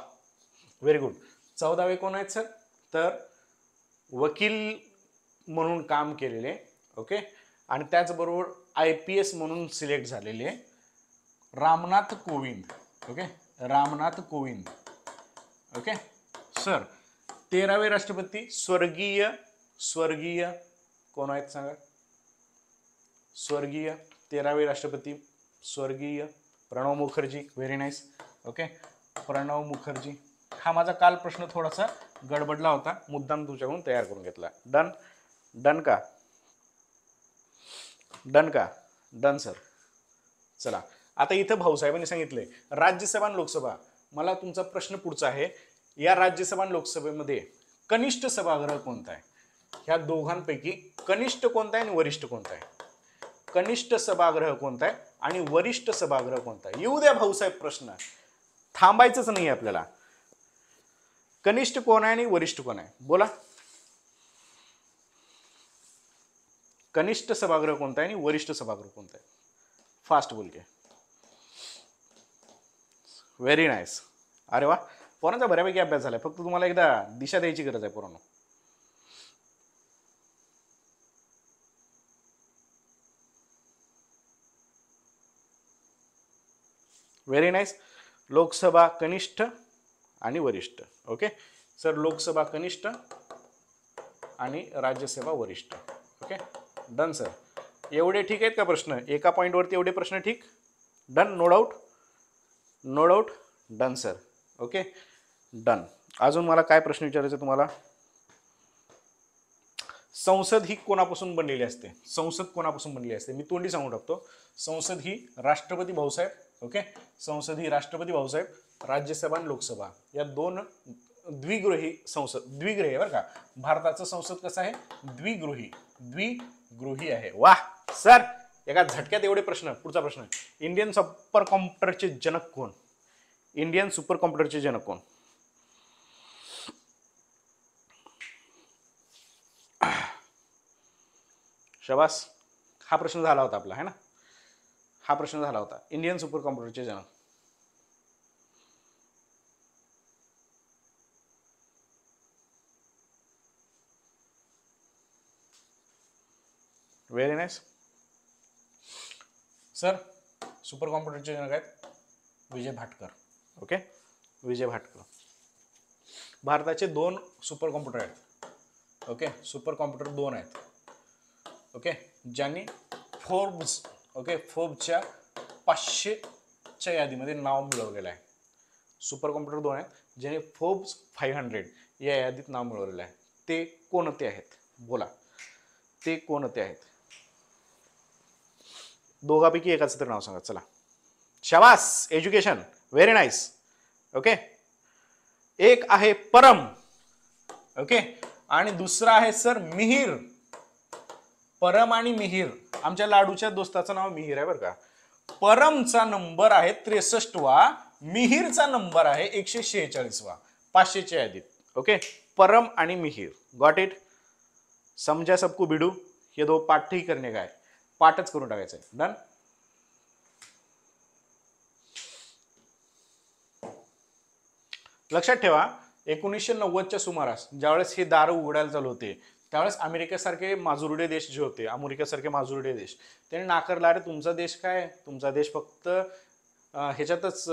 व्हेरी गुड चौदावे कोण आहेत सर तर वकील म्हणून काम केलेले ओके आणि त्याचबरोबर आय पी एस म्हणून सिलेक्ट झालेले Ramnath Kovind okay Ramnath Kovind okay sir तेरावे राष्ट्रपती स्वर्गीय स्वर्गीय कोण आहेत सांगा स्वर्गीय तेरावे राष्ट्रपती स्वर्गीय Pranab Mukherjee very nice okay Pranab Mukherjee हा माझा काल प्रश्न थोडासा गडबडला होता मुद्दाम तुझ्याकडून तयार करून घेतला डन डन का डन का डन सर चला आता इथं भाऊसाहेबांनी सांगितले राज्यसभा आणि लोकसभा मला तुमचा प्रश्न पुढचा आहे या राज्यसभा आणि लोकसभेमध्ये कनिष्ठ सभागृह कोणता आहे ह्या दोघांपैकी कनिष्ठ कोणता आहे आणि वरिष्ठ कोणता आहे कनिष्ठ सभागृह कोणता आहे आणि वरिष्ठ सभागृह कोणता आहे येऊ द्या भाऊसाहेब प्रश्न थांबायचंच नाही आपल्याला कनिष्ठ कोण आहे आणि वरिष्ठ कोण आहे बोला कनिष्ठ सभागृह कोणता आहे आणि वरिष्ठ सभागृह कोणता आहे फास्ट बोल के व्हेरी नाईस अरे वा पोरांचा बऱ्यापैकी अभ्यास झालाय फक्त तुम्हाला एकदा दिशा द्यायची गरज आहे पोरान व्हेरी नाईस लोकसभा कनिष्ठ आणि वरिष्ठ ओके सर लोकसभा कनिष्ठ आणि राज्यसेवा वरिष्ठ ओके डन सर एवढे ठीक आहेत का प्रश्न एका पॉईंटवरती एवढे प्रश्न ठीक done no doubt no doubt done sir okay done अजून मला काय प्रश्न विचारायचा तुम्हाला संसद ही कोणापासून बनलेली असते संसद कोणापासून बनलेली असते मी तोंडी सांगू टाकतो संसद ही राष्ट्रपती भाऊसाहेब ओके संसद ही राष्ट्रपती भाऊसाहेब राज्यसभा आणि लोकसभा या दोन द्विगृही संसद द्विगृही बरं का भारताचं संसद कसं आहे द्विगृही द्वि गृही आहे वा सर एका झटक्यात एवढे प्रश्न पुढचा प्रश्न इंडियन सुपर कॉम्प्युटरचे जनक कोण इंडियन सुपर कॉम्प्युटरचे जनक कोण शबास हा प्रश्न झाला होता आपला है ना हा प्रश्न झाला होता इंडियन सुपर कॉम्प्युटरचे जनक व्हेरी नाईस सर सुपर कॉम्प्युटरचे जनक आहेत विजय भाटकर ओके विजय भाटकर भारताचे दोन सुपर कॉम्प्युटर आहेत ओके सुपर कॉम्प्युटर दोन आहेत ओके ज्यांनी फोर्ब्स ओके फोर्ब्सच्या पाचशेच्या यादीमध्ये नाव मिळवलेलं आहे सुपर कॉम्प्युटर दोन आहेत ज्याने फोर्ब्स फाईव्ह हंड्रेड या यादीत नाव मिळवलेलं आहे ते कोणते आहेत बोला ते कोणते आहेत दोघापैकी एकाचं तर नाव सांगा चला शवास एज्युकेशन व्हेरी नाईस ओके एक आहे परम ओके आणि दुसरा आहे सर मिहीर परम आणि मिहीर आमच्या लाडूच्या दोस्ताचं नाव मिहीर आहे बरं का परमचा नंबर आहे त्रेसष्ट वा मिहीरचा नंबर आहे एकशे शेहेचाळीसवा पाचशेच्या यादीत ओके परम आणि मिहीर गॉट इट समजा सबकू बिडू हे दो पाठही करणे काय पाठच करून टाकायचं आहे डन लक्षात ठेवा एकोणीसशे नव्वदच्या सुमारास ज्यावेळेस हे दार उघडायला चालू होते त्यावेळेस अमेरिकेसारखे माजुरडे देश जे होते अमेरिकेसारखे माजुरडे देश त्यांनी नाकारला अरे तुमचा देश काय तुमचा देश फक्त ह्याच्यातच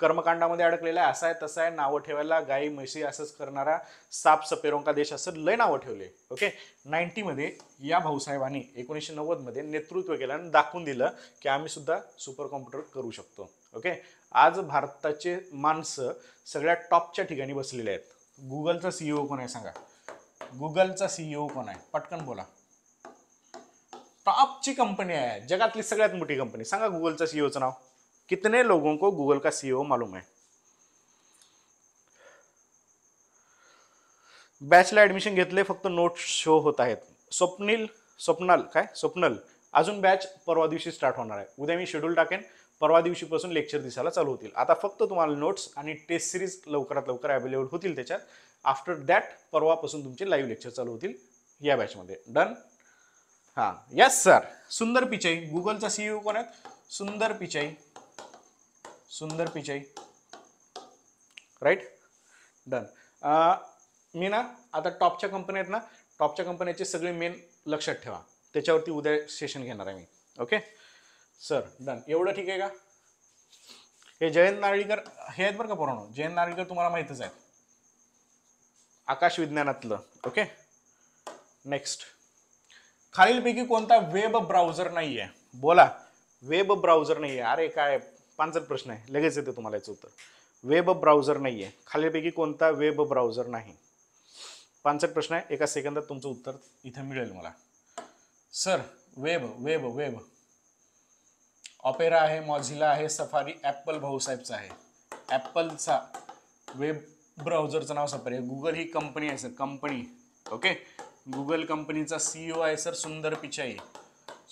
कर्मकांडामध्ये अडकलेला आहे असा आहे तसा आहे नावं ठेवायला गाई म्हशी असंच करणारा साप सपेरोंका देश असं लय नावं ठेवले ओके नाईन्टीमध्ये या भाऊसाहेबांनी एकोणीसशे नव्वदमध्ये नेतृत्व केलं आणि दाखवून दिलं की आम्ही सुद्धा सुपर कॉम्प्युटर करू शकतो ओके आज भारताचे माणसं सगळ्या टॉपच्या ठिकाणी बसलेले आहेत गुगलचा सीईओ e कोण आहे सांगा गुगलचा सीईओ e कोण आहे पटकन बोला टॉपची कंपनी आहे जगातली सगळ्यात मोठी कंपनी सांगा गुगलचा सीईओचं e नाव कितने लोगों को गूगल का सीईओ e मालूम है बॅचला ॲडमिशन घेतले फक्त नोट शो होत आहेत स्वप्नील स्वप्नल काय स्वप्नल अजून बॅच परवा दिवशी स्टार्ट होणार आहे उद्या मी शेड्यूल टाकेन परवा दिवशीपासून लेक्चर दिसायला चालू होतील आता फक्त तुम्हाला नोट्स आणि टेस्ट सिरीज लवकरात लवकर अवेलेबल होतील त्याच्यात आफ्टर दॅट परवापासून तुमचे लाईव्ह लेक्चर चालू होतील या बॅचमध्ये डन हां yes sir Sundar Pichai गुगलचा CEO e कोण आहेत सुंदर पिचाई सुंदर पिचाई राईट डन मी ना आता टॉपच्या कंपनी आहेत ना टॉपच्या कंपनीचे सगळे मेन लक्षात ठेवा त्याच्यावरती उद्या सेशन घेणार आहे मी ओके सर डन एवढं ठीक आहे का हे जयंत नारळीकर हे आहेत बरं का पुराणो जयंत नारळीकर तुम्हाला माहितच आहे आकाश विज्ञानातलं ओके नेक्स्ट खालीलपैकी कोणता वेब ब्राउझर नाही आहे बोला वेब ब्राउजर नाही आहे अरे काय पाचच प्रश्न आहे लगेच येते तुम्हाला याचं उत्तर वेब ब्राउजर नाही आहे खालीपैकी कोणता वेब ब्राउझर नाही पाचट प्रश्न आहे एका सेकंदात तुमचं उत्तर इथे मिळेल मला sir web web web Opera आहे मॉझिला आहे सफारी ऍपल भाऊसाहेबचा आहे ॲप्पलचा वेब ब्राउझरचं नाव सफारी आहे गुगल ही कंपनी आहे सर कंपनी ओके गुगल कंपनीचा सीईओ e आहे सर सुंदर पिचाई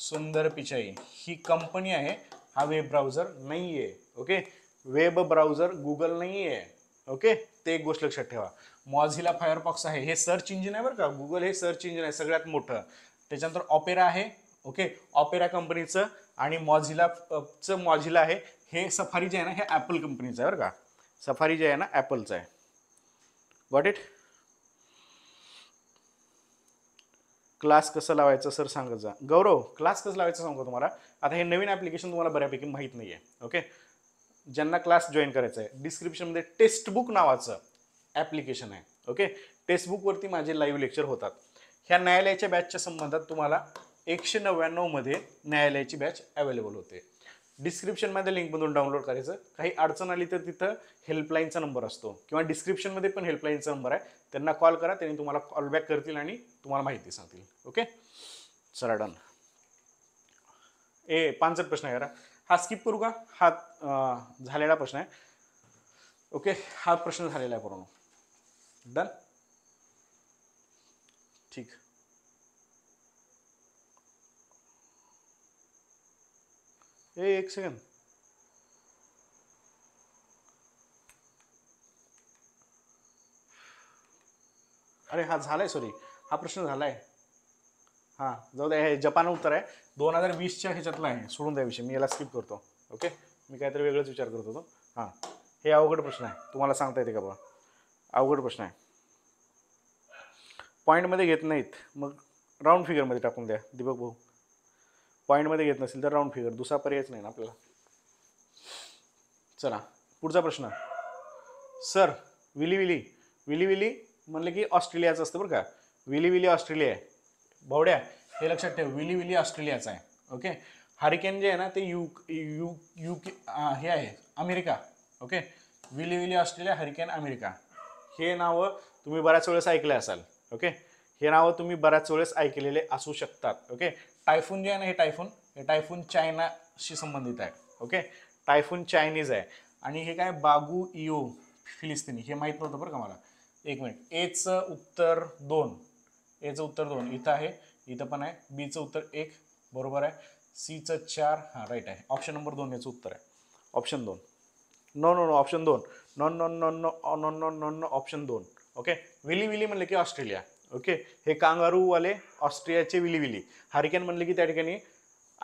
सुंदर पिचाई ही कंपनी आहे हा वेब ब्राउझर नाही आहे ओके वेब ब्राउझर गुगल नाही आहे ओके ते एक गोष्ट लक्षात ठेवा मॉझिला फायरफॉक्स आहे हे सर्च इंजिन आहे बरं का गुगल हे सर्च इंजिन आहे सगळ्यात मोठं त्याच्यानंतर ऑपेरा आहे ओके ऑपेरा कंपनीचं आणि मॉझिलाचं मॉझिला आहे हे सफारी जे आहे ना हे ॲपल कंपनीचं आहे बरं का सफारी जे आहे ना ॲपलचं आहे गॉट इट क्लास कसं लावायचं सर सांगत जा गौरव क्लास कसं लावायचं सांगतो तुम्हाला आता हे नवीन ॲप्लिकेशन तुम्हाला बऱ्यापैकी माहीत नाही आहे ओके ज्यांना क्लास जॉईन करायचं आहे डिस्क्रिप्शनमध्ये टेक्स्टबुक नावाचं ॲप्लिकेशन आहे ओके टेक्स्टबुकवरती माझे लाईव्ह लेक्चर होतात ह्या न्यायालयाच्या बॅचच्या संबंधात तुम्हाला एकशे नव्याण्णवमध्ये न्यायालयाची बॅच अवेलेबल होते डिस्क्रिप्शनमध्ये लिंकमधून डाउनलोड करायचं काही अडचण आली तर तिथं हेल्पलाईनचा नंबर असतो किंवा डिस्क्रिप्शनमध्ये पण हेल्पलाईनचा नंबर आहे त्यांना कॉल करा त्यांनी तुम्हाला कॉलबॅक करतील आणि तुम्हाला माहिती सांगतील ओके चला डन ए पानसट प्रश्न आहे हा स्किप करू का हा झालेला प्रश्न आहे ओके हा प्रश्न झालेला आहे पूर्ण डन ठीक ए एक सेकंद अरे हा झालाय सॉरी हा प्रश्न झालाय हा जाऊ हे जपान उत्तर आहे दोन हजार वीसच्या ह्याच्यातला आहे सोडून द्या विषय मी याला स्किप करतो ओके मी काहीतरी वेगळंच विचार करत होतो हां हे अवघड प्रश्न आहे तुम्हाला सांगता येते का बाबा अवघड प्रश्न आहे पॉईंटमध्ये घेत नाहीत मग राऊंड फिगरमध्ये टाकून द्या दीपक भाऊ पॉईंटमध्ये घेत नसेल तर राऊंड फिगर दुसरा पर्यायच नाही ना आपल्याला चला पुढचा प्रश्न सर विली विली विली विली म्हणलं की ऑस्ट्रेलियाचं असतं बरं का विली विली ऑस्ट्रेलिया आहे भावड्या हे लक्षात ठेव विली विली ऑस्ट्रेलियाचा आहे ओके हरिकेन जे आहे ना ते यू यू यू हे आहे America okay willy willy Australia hurricane America हे नावं तुम्ही बऱ्याच वेळेस ऐकले असाल ओके हे नावं तुम्ही बऱ्याच वेळेस ऐकलेले असू शकतात ओके टायफून जे आहे ना हे टायफून हे टायफून चायनाशी संबंधित आहे ओके टायफून चायनीज आहे आणि हे काय बागू इओ फिलिस्तिनी हे माहीत नव्हतं बरं का मला एक मिनिट एचं उत्तर दोन एचं उत्तर दोन इथं आहे इथं पण आहे बीचं उत्तर एक बरोबर आहे सीचं चार हां राईट आहे ऑप्शन नंबर दोन याचं उत्तर आहे ऑप्शन दोन नो नो नो ऑप्शन दोन non non non no non non non no option दोन ओके विली विली म्हणले की ऑस्ट्रेलिया ओके हे कांगारूवाले ऑस्ट्रियाचे विली विली हरिकेन म्हणले की त्या ठिकाणी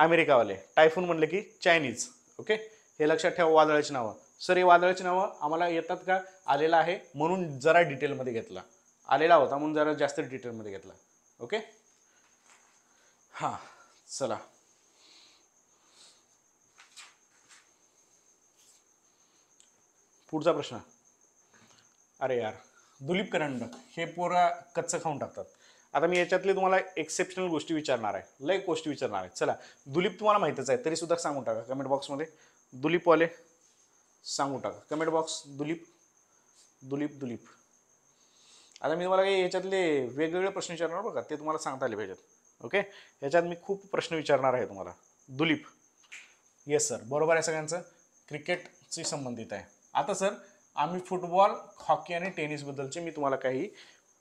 अमेरिकावाले टायफून म्हणले की चायनीज ओके हे लक्षात ठेवा वादळाची नावं सर हे वादळाची नावं आम्हाला येतात का आलेला आहे म्हणून जरा डिटेलमध्ये घेतला आलेला होता म्हणून जरा जास्त डिटेलमध्ये घेतला ओके हां चला पुढचा प्रश्न अरे यार दुलीप करंड हे पोरा कच्चं खाऊन टाकतात आता मी याच्यातले तुम्हाला एक्सेप्शनल गोष्टी विचारणार आहे लय गोष्टी विचारणार आहे चला दुलीप तुम्हाला माहितच आहे तरी सुद्धा सांगून टाका कमेंट बॉक्समध्ये दुलीपवाले सांगू टाका कमेंट बॉक्स दुलीप दुलीप दुलीप आता मी तुम्हाला काही याच्यातले वेगवेगळे प्रश्न विचारणार बघा ते तुम्हाला सांगता आले पाहिजेत ओके याच्यात मी खूप प्रश्न विचारणार आहे तुम्हाला दुलीप येस सर बरोबर आहे सगळ्यांचं क्रिकेटशी संबंधित आहे आता सर आम्ही फुटबॉल हॉकी आणि टेनिसबद्दलचे मी तुम्हाला काही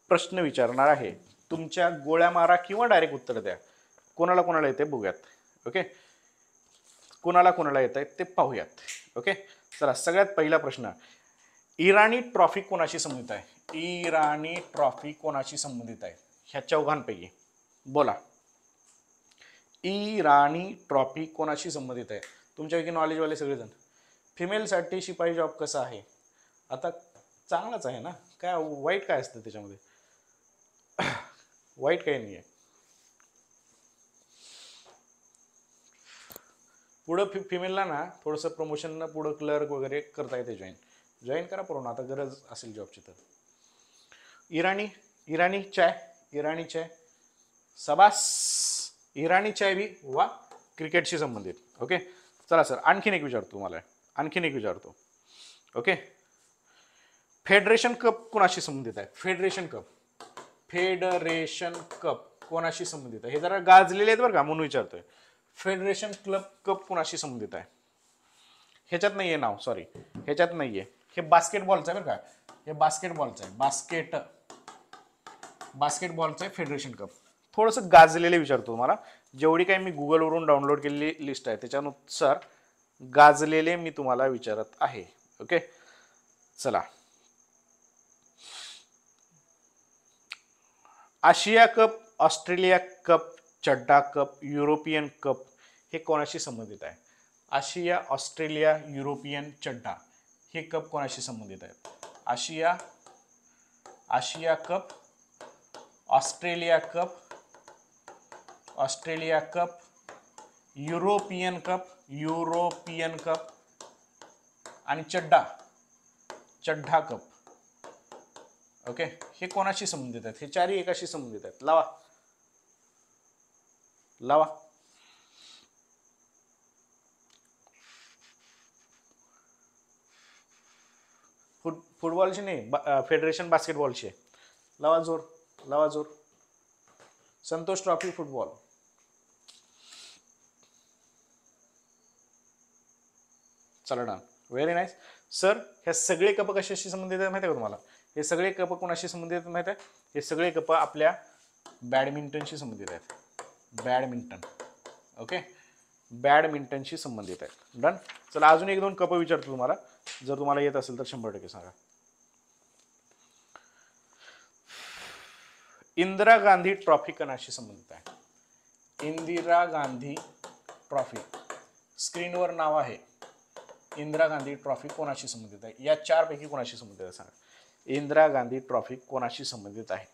प्रश्न विचारणार आहे तुमच्या गोळ्या मारा किंवा डायरेक्ट उत्तर द्या कोणाला कोणाला येते बघूयात ओके कोणाला कोणाला येत आहे ते पाहूयात ओके चला सगळ्यात पहिला प्रश्न इराणी ट्रॉफी कोणाशी संबंधित आहे इराणी ट्रॉफी कोणाशी संबंधित आहे ह्या चौघांपैकी बोला इराणी ट्रॉफी कोणाशी संबंधित आहे तुमच्यापैकी नॉलेजवाले सगळेजण फिमेलसाठी शिपाई जॉब कसा आहे आता चांगलाच आहे ना काय वाईट काय असतं त्याच्यामध्ये वाईट काही नाही आहे पुढं फि फिमेलला ना थोडंसं प्रमोशन पुढं क्लर्क वगैरे करता येते जॉईन जॉईन करा पूर्ण आता गरज असेल जॉबची तर इराणी इराणी चाय इराणी चाय सबास इराणी चायवी वा क्रिकेटशी संबंधित ओके चला सर आणखीन एक विचारतो तुम्हाला आणखीन एक विचारतो ओके फेडरेशन कप कोणाशी संबंधित आहे फेडरेशन कप फेडरेशन कप कोणाशी संबंधित आहे हे जरा गाजलेले आहेत बरं का म्हणून विचारतोय फेडरेशन क्लब कप कोणाशी संबंधित आहे ह्याच्यात नाहीये नाव सॉरी ह्याच्यात आहे हे बास्केटबॉलचं आहे बरं का हे बास्केटबॉलचं आहे बास्केट बास्केटबॉलचं आहे फेडरेशन कप थोडंसं गाजलेले विचारतो तुम्हाला जेवढी काही मी गुगलवरून डाउनलोड केलेली लिस्ट आहे त्याच्यानुसार गाजलेले मी तुम्हाला विचारत आहे ओके चला आशिया cup Australia cup Chadha cup European cup हे कोणाशी संबंधित आहे आशिया ऑस्ट्रेलिया युरोपियन चड्डा हे कप कोणाशी संबंधित आहेत आशिया आशिया cup Australia cup Australia cup European cup European cup आणि चड्डा चड्ढा कप ओके हे कोणाशी संबंधित आहेत हे चारही एकाशी संबंधित आहेत लावा लावा फुट फुटबॉलची नाही बा, फेडरेशन बास्केटबॉलची आहे लावा जोर लावा जोर संतोष ट्रॉफी फुटबॉल चला डन व्हेरी नाईस सर ह्या सगळे कप कशाशी संबंधित आहेत माहिती आहे का तुम्हाला हे सगळे कप कोणाशी संबंधित आहेत माहिती आहे हे सगळे कप आपल्या बॅडमिंटनशी संबंधित आहेत बॅडमिंटन ओके बॅडमिंटनशी संबंधित आहेत डन चला अजून एक दोन कप विचारतो तुम्हाला जर तुम्हाला येत असेल तर शंभर टक्के सांगा इंदिरा गांधी ट्रॉफी कणाशी संबंधित आहे इंदिरा गांधी ट्रॉफी स्क्रीनवर नाव आहे इंदिरा गांधी ट्रॉफी कोणाशी संबंधित आहे या चारपैकी कोणाशी संबंधित आहे सांगा इंदिरा गांधी ट्रॉफी कोणाशी संबंधित आहे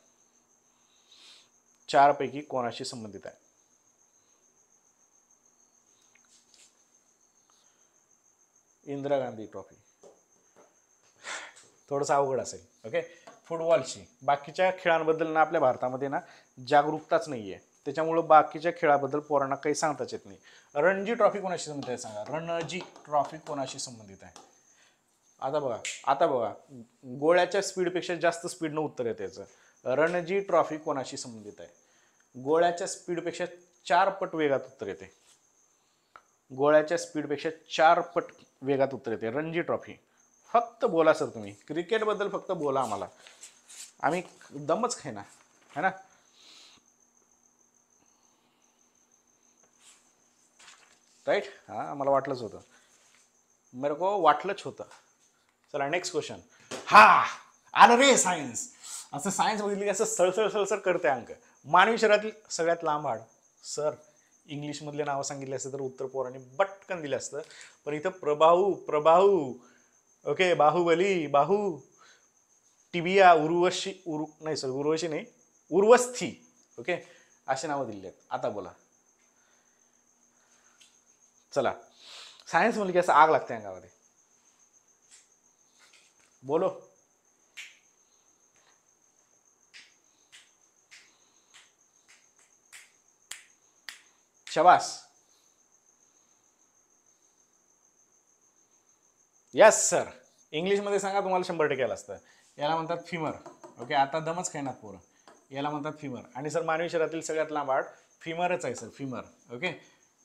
चारपैकी कोणाशी संबंधित आहे इंदिरा गांधी ट्रॉफी थोडंसं अवघड असेल ओके फुटबॉलशी बाकीच्या खेळांबद्दल ना आपल्या भारतामध्ये ना जागरूकताच नाही आहे त्याच्यामुळं बाकीच्या खेळाबद्दल पोरांना काही सांगताच येत नाही रणजी ट्रॉफी कोणाशी संबंधित आहे सांगा रणजी ट्रॉफी कोणाशी संबंधित आहे आता बघा आता बघा गोळ्याच्या स्पीडपेक्षा जास्त स्पीडनं उत्तर आहे याचं रणजी ट्रॉफी कोणाशी संबंधित आहे गोळ्याच्या स्पीडपेक्षा चार पट वेगात उत्तर येते गोळ्याच्या स्पीडपेक्षा चार पट वेगात उत्तर येते रणजी ट्रॉफी फक्त बोला सर तुम्ही क्रिकेटबद्दल फक्त बोला आम्हाला आम्ही दमच खेना है ना राईट हां मला वाटलंच होतं मेरे को वाटलंच होतं चला नेक्स्ट क्वेश्चन हा आलं रे सायन्स असं सायन्स बघितलं की असं सळसळ सळसळ करते अंक मानवी शहरातील सगळ्यात लांब हाड सर इंग्लिशमधले नावं सांगितले असतं तर उत्तर पोराने बटकन दिलं असतं पण इथं प्रभाऊ प्रभाऊ ओके बाहुबली बाहू टिबिया उर्वशी उर्व नाही सर उर्वशी नाही उर्वस्थी ओके असे नावं दिली आहेत आता बोला चला सायन्स मुलगी असं आग लागते अंगामध्ये बोलो शबास यस सर इंग्लिश मध्ये सांगा तुम्हाला शंभर टक्के आलं असतं याला म्हणतात फिमर ओके आता दमच काय ना पोरं याला म्हणतात फिमर आणि सर मानवी शरीरातील सगळ्यात लांब आठ फिमरच आहे सर फिमर ओके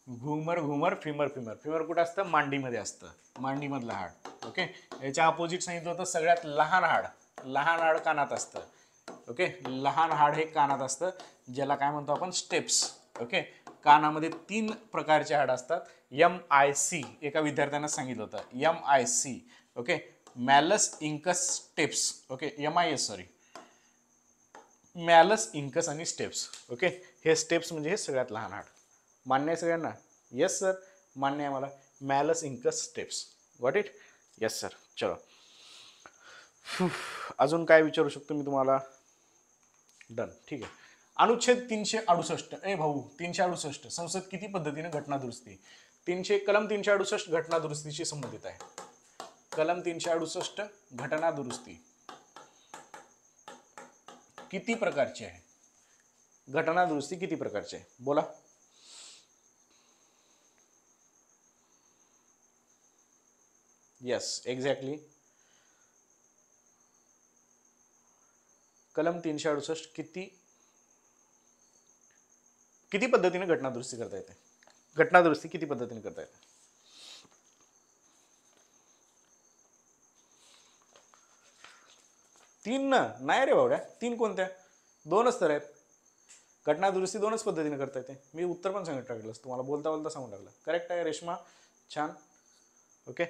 घुमर घुमर फिमर फिमर फिमर कुठं असतं मांडीमध्ये असतं मांडीमधलं हाड ओके याच्या अपोजिट सांगितलं होतं सगळ्यात लहान हाड लहान हाड कानात असतं ओके लहान हाड हे कानात असतं ज्याला काय म्हणतो आपण स्टेप्स ओके कानामध्ये तीन प्रकारचे हाड असतात यम आय सी एका विद्यार्थ्यांना सांगितलं होतं M I C okay malleus incus stapes okay M I S sorry malleus incus आणि स्टेप्स ओके हे स्टेप्स म्हणजे हे सगळ्यात लहान हाड मान्य आहे सगळ्यांना येस सर मान्य आहे मला malleus incus stapes what it yes sir चलो अजून काय विचारू शकतो मी तुम्हाला डन ठीक आहे अनुच्छेद तीनशे अडुसष्ट ए भाऊ तीनशे अडुसष्ट संसद किती पद्धतीने घटना दुरुस्ती तीनशे कलम तीनशे अडुसष्ट घटना दुरुस्तीशी संबंधित आहे कलम तीनशे अडुसष्ट घटना दुरुस्ती किती प्रकारची आहे घटना दुरुस्ती किती प्रकारची आहे बोला येस एक्झॅक्टली कलम तीनशे अडुसष्ट किती किती पद्धतीने घटनादुरुस्ती करता येते घटनादुरुस्ती किती पद्धतीने करता येते तीन ना नाही रे बावड्या तीन कोणत्या दोनच तर आहेत घटनादुरुस्ती दोनच पद्धतीने करता येते मी उत्तर पण सांगत टाकलं तुम्हाला बोलता बोलता सांगून टाकलं करेक्ट आहे रेश्मा छान ओके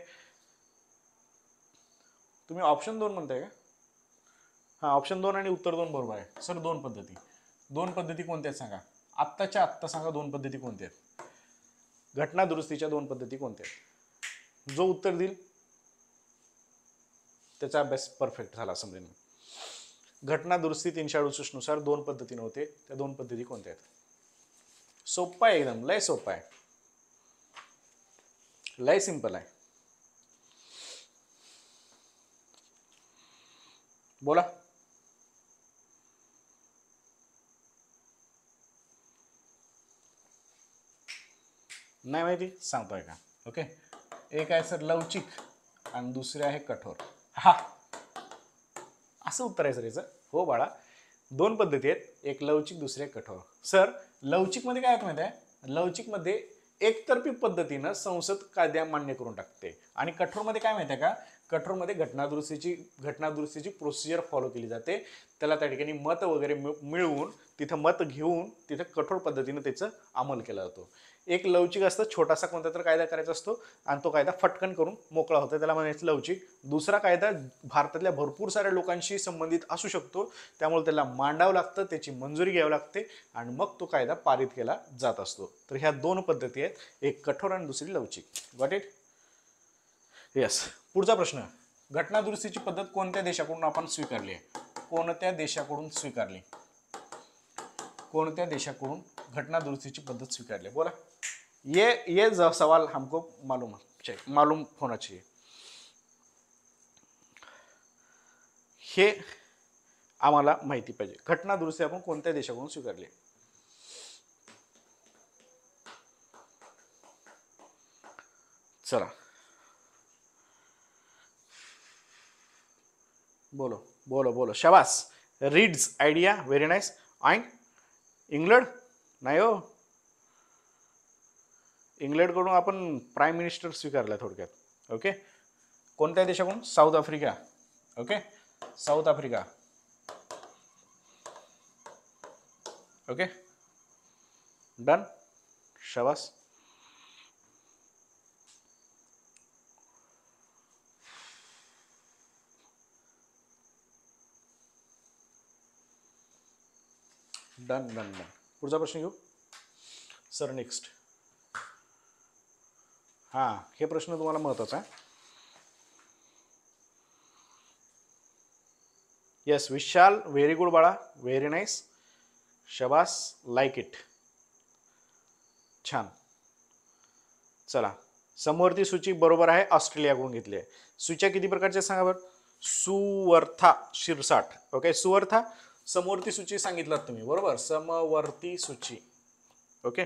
तुम्ही ऑप्शन दोन म्हणताय का हां ऑप्शन दोन आणि उत्तर दोन बरोबर आहे सर दोन पद्धती दोन पद्धती कोणत्या आहेत सांगा आत्ताच्या आत्ता सांगा दोन पद्धती कोणत्या आहेत घटना दुरुस्तीच्या दोन पद्धती कोणत्या आहेत जो उत्तर देईल त्याचा अभ्यास परफेक्ट झाला समजेन घटना दुरुस्ती तीनशे अडुसष्टनुसार दोन पद्धती होते त्या दोन पद्धती कोणत्या आहेत सोप्पा आहे एकदम लय सोपा आहे लय सिंपल आहे बोला नाही माहिती सांगतोय का ओके एक आहे सर लवचिक आणि दुसरे आहे कठोर हा असं उत्तर आहे सर याचं हो बाळा दोन पद्धती आहेत एक लवचिक दुसरे कठोर सर लवचिकमध्ये काय माहिती आहे लवचिकमध्ये एकतर्फी पद्धतीनं संसद कायद्या मान्य करून टाकते आणि कठोर मध्ये काय माहिती आहे का कठोरमध्ये घटनादुरुस्तीची घटनादुरुस्तीची प्रोसिजर फॉलो केली जाते त्याला त्या ठिकाणी मत वगैरे मिळवून तिथं मत घेऊन तिथं कठोर पद्धतीनं त्याचं अंमल केला जातो एक लवचिक असतं छोटासा कोणता तर कायदा करायचा असतो आणि तो कायदा फटकन करून मोकळा होतो त्याला म्हणायचं लवचिक दुसरा कायदा भारतातल्या भरपूर साऱ्या लोकांशी संबंधित असू शकतो त्यामुळे त्याला मांडावं लागतं त्याची मंजुरी घ्यावी लागते आणि मग तो कायदा पारित केला जात असतो तर ह्या दोन पद्धती आहेत एक कठोर आणि दुसरी लवचिक वॉट इट येस पुढचा प्रश्न घटनादुरुस्तीची पद्धत कोणत्या देशाकडून आपण स्वीकारली आहे कोणत्या देशाकडून स्वीकारली कोणत्या देशाकडून घटनादुरुस्तीची पद्धत स्वीकारली बोला ये ये सवाल हमको मालूम मालूम होना चाहिए हे आम्हाला माहिती पाहिजे घटनादुरुस्ती आपण कोणत्या देशाकडून स्वीकारली चला બોલો બોલો બોલો શાબાસ reads idea very nice in England नाही हो इंग्लंडकडून आपण प्राईम मिनिस्टर स्वीकारला थोडक्यात ओके कोणत्या देशाकडून South Africa okay South Africa okay done शबास डन डन डन पुढचा प्रश्न घेऊ सर नेक्स्ट हां हे प्रश्न तुम्हाला महत्त्वाचा आहे येस विशाल व्हेरी गुड बाळा व्हेरी नाईस शबास लाईक इट छान चला समोरती सूची बरोबर आहे ऑस्ट्रेलियाकडून घेतली आहे सूच्या किती प्रकारच्या सांगा बरं सुवर्था शिरसाठ ओके सुवर्था समवर्ती सूची सांगितलात तुम्ही बरोबर समवर्ती सूची ओके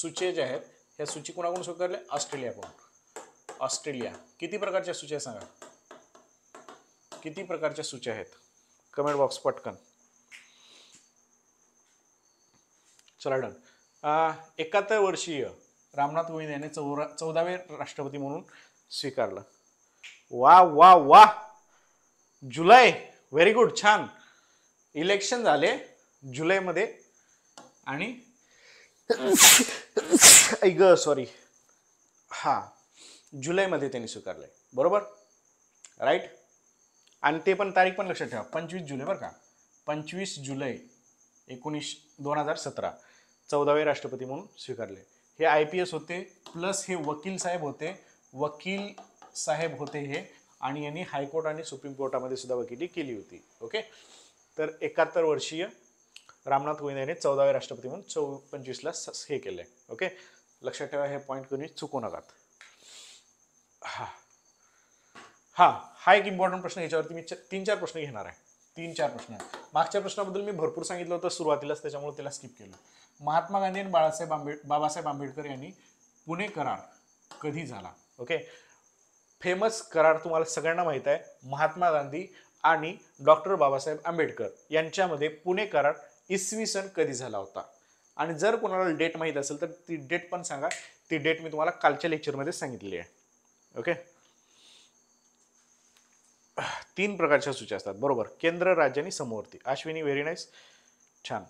सूचे ज्या आहेत ह्या सूची कोणाकडून स्वीकारल्या ऑस्ट्रेलियाकडून ऑस्ट्रेलिया किती प्रकारच्या सूच्या सांगा किती प्रकारच्या सूच्या आहेत कमेंट बॉक्स पटकन चला डन एकाहत्तर वर्षीय रामनाथ कोविंद यांनी चौदा चौदावे राष्ट्रपती म्हणून स्वीकारलं वा वा वा जुलै व्हेरी गुड छान इलेक्शन झाले जुलैमध्ये आणि ग सॉरी हां जुलैमध्ये त्यांनी स्वीकारलं आहे बरोबर राईट आणि ते पण तारीख पण लक्षात ठेवा पंचवीस जुलै बरं का पंचवीस जुलै एकोणीस दोन हजार सतरा चौदावे राष्ट्रपती म्हणून स्वीकारले हे आय पी एस होते प्लस हे वकील साहेब होते वकील साहेब होते हे आणि यांनी हायकोर्ट आणि सुप्रीम कोर्टामध्ये सुद्धा वकिली केली होती ओके तर एकाहत्तर वर्षीय रामनाथ कोविंद यांनी चौदावे राष्ट्रपती म्हणून चौ पंचवीसला हे केलं ओके लक्षात ठेवा हे पॉईंट कोणी चुकू नका हा हा एक इम्पॉर्टंट प्रश्न याच्यावरती मी तीन चार प्रश्न घेणार आहे तीन चार प्रश्न मागच्या प्रश्नाबद्दल मी भरपूर सांगितलं होतं सुरुवातीलाच त्याच्यामुळे त्याला स्किप केलं महात्मा गांधी आणि बाळासाहेब आंबेड बाबासाहेब आंबेडकर यांनी पुणे करार कधी झाला ओके फेमस करार तुम्हाला सगळ्यांना माहीत आहे महात्मा गांधी आणि डॉक्टर बाबासाहेब आंबेडकर यांच्यामध्ये पुणे करार इसवी सन कधी झाला होता आणि जर कोणाला डेट माहीत असेल तर ती डेट पण सांगा ती डेट मी तुम्हाला कालच्या लेक्चरमध्ये सांगितली आहे ओके तीन प्रकारच्या सूची असतात बरोबर केंद्र राज्य आणि समवर्ती अश्विनी व्हेरी नाईस छान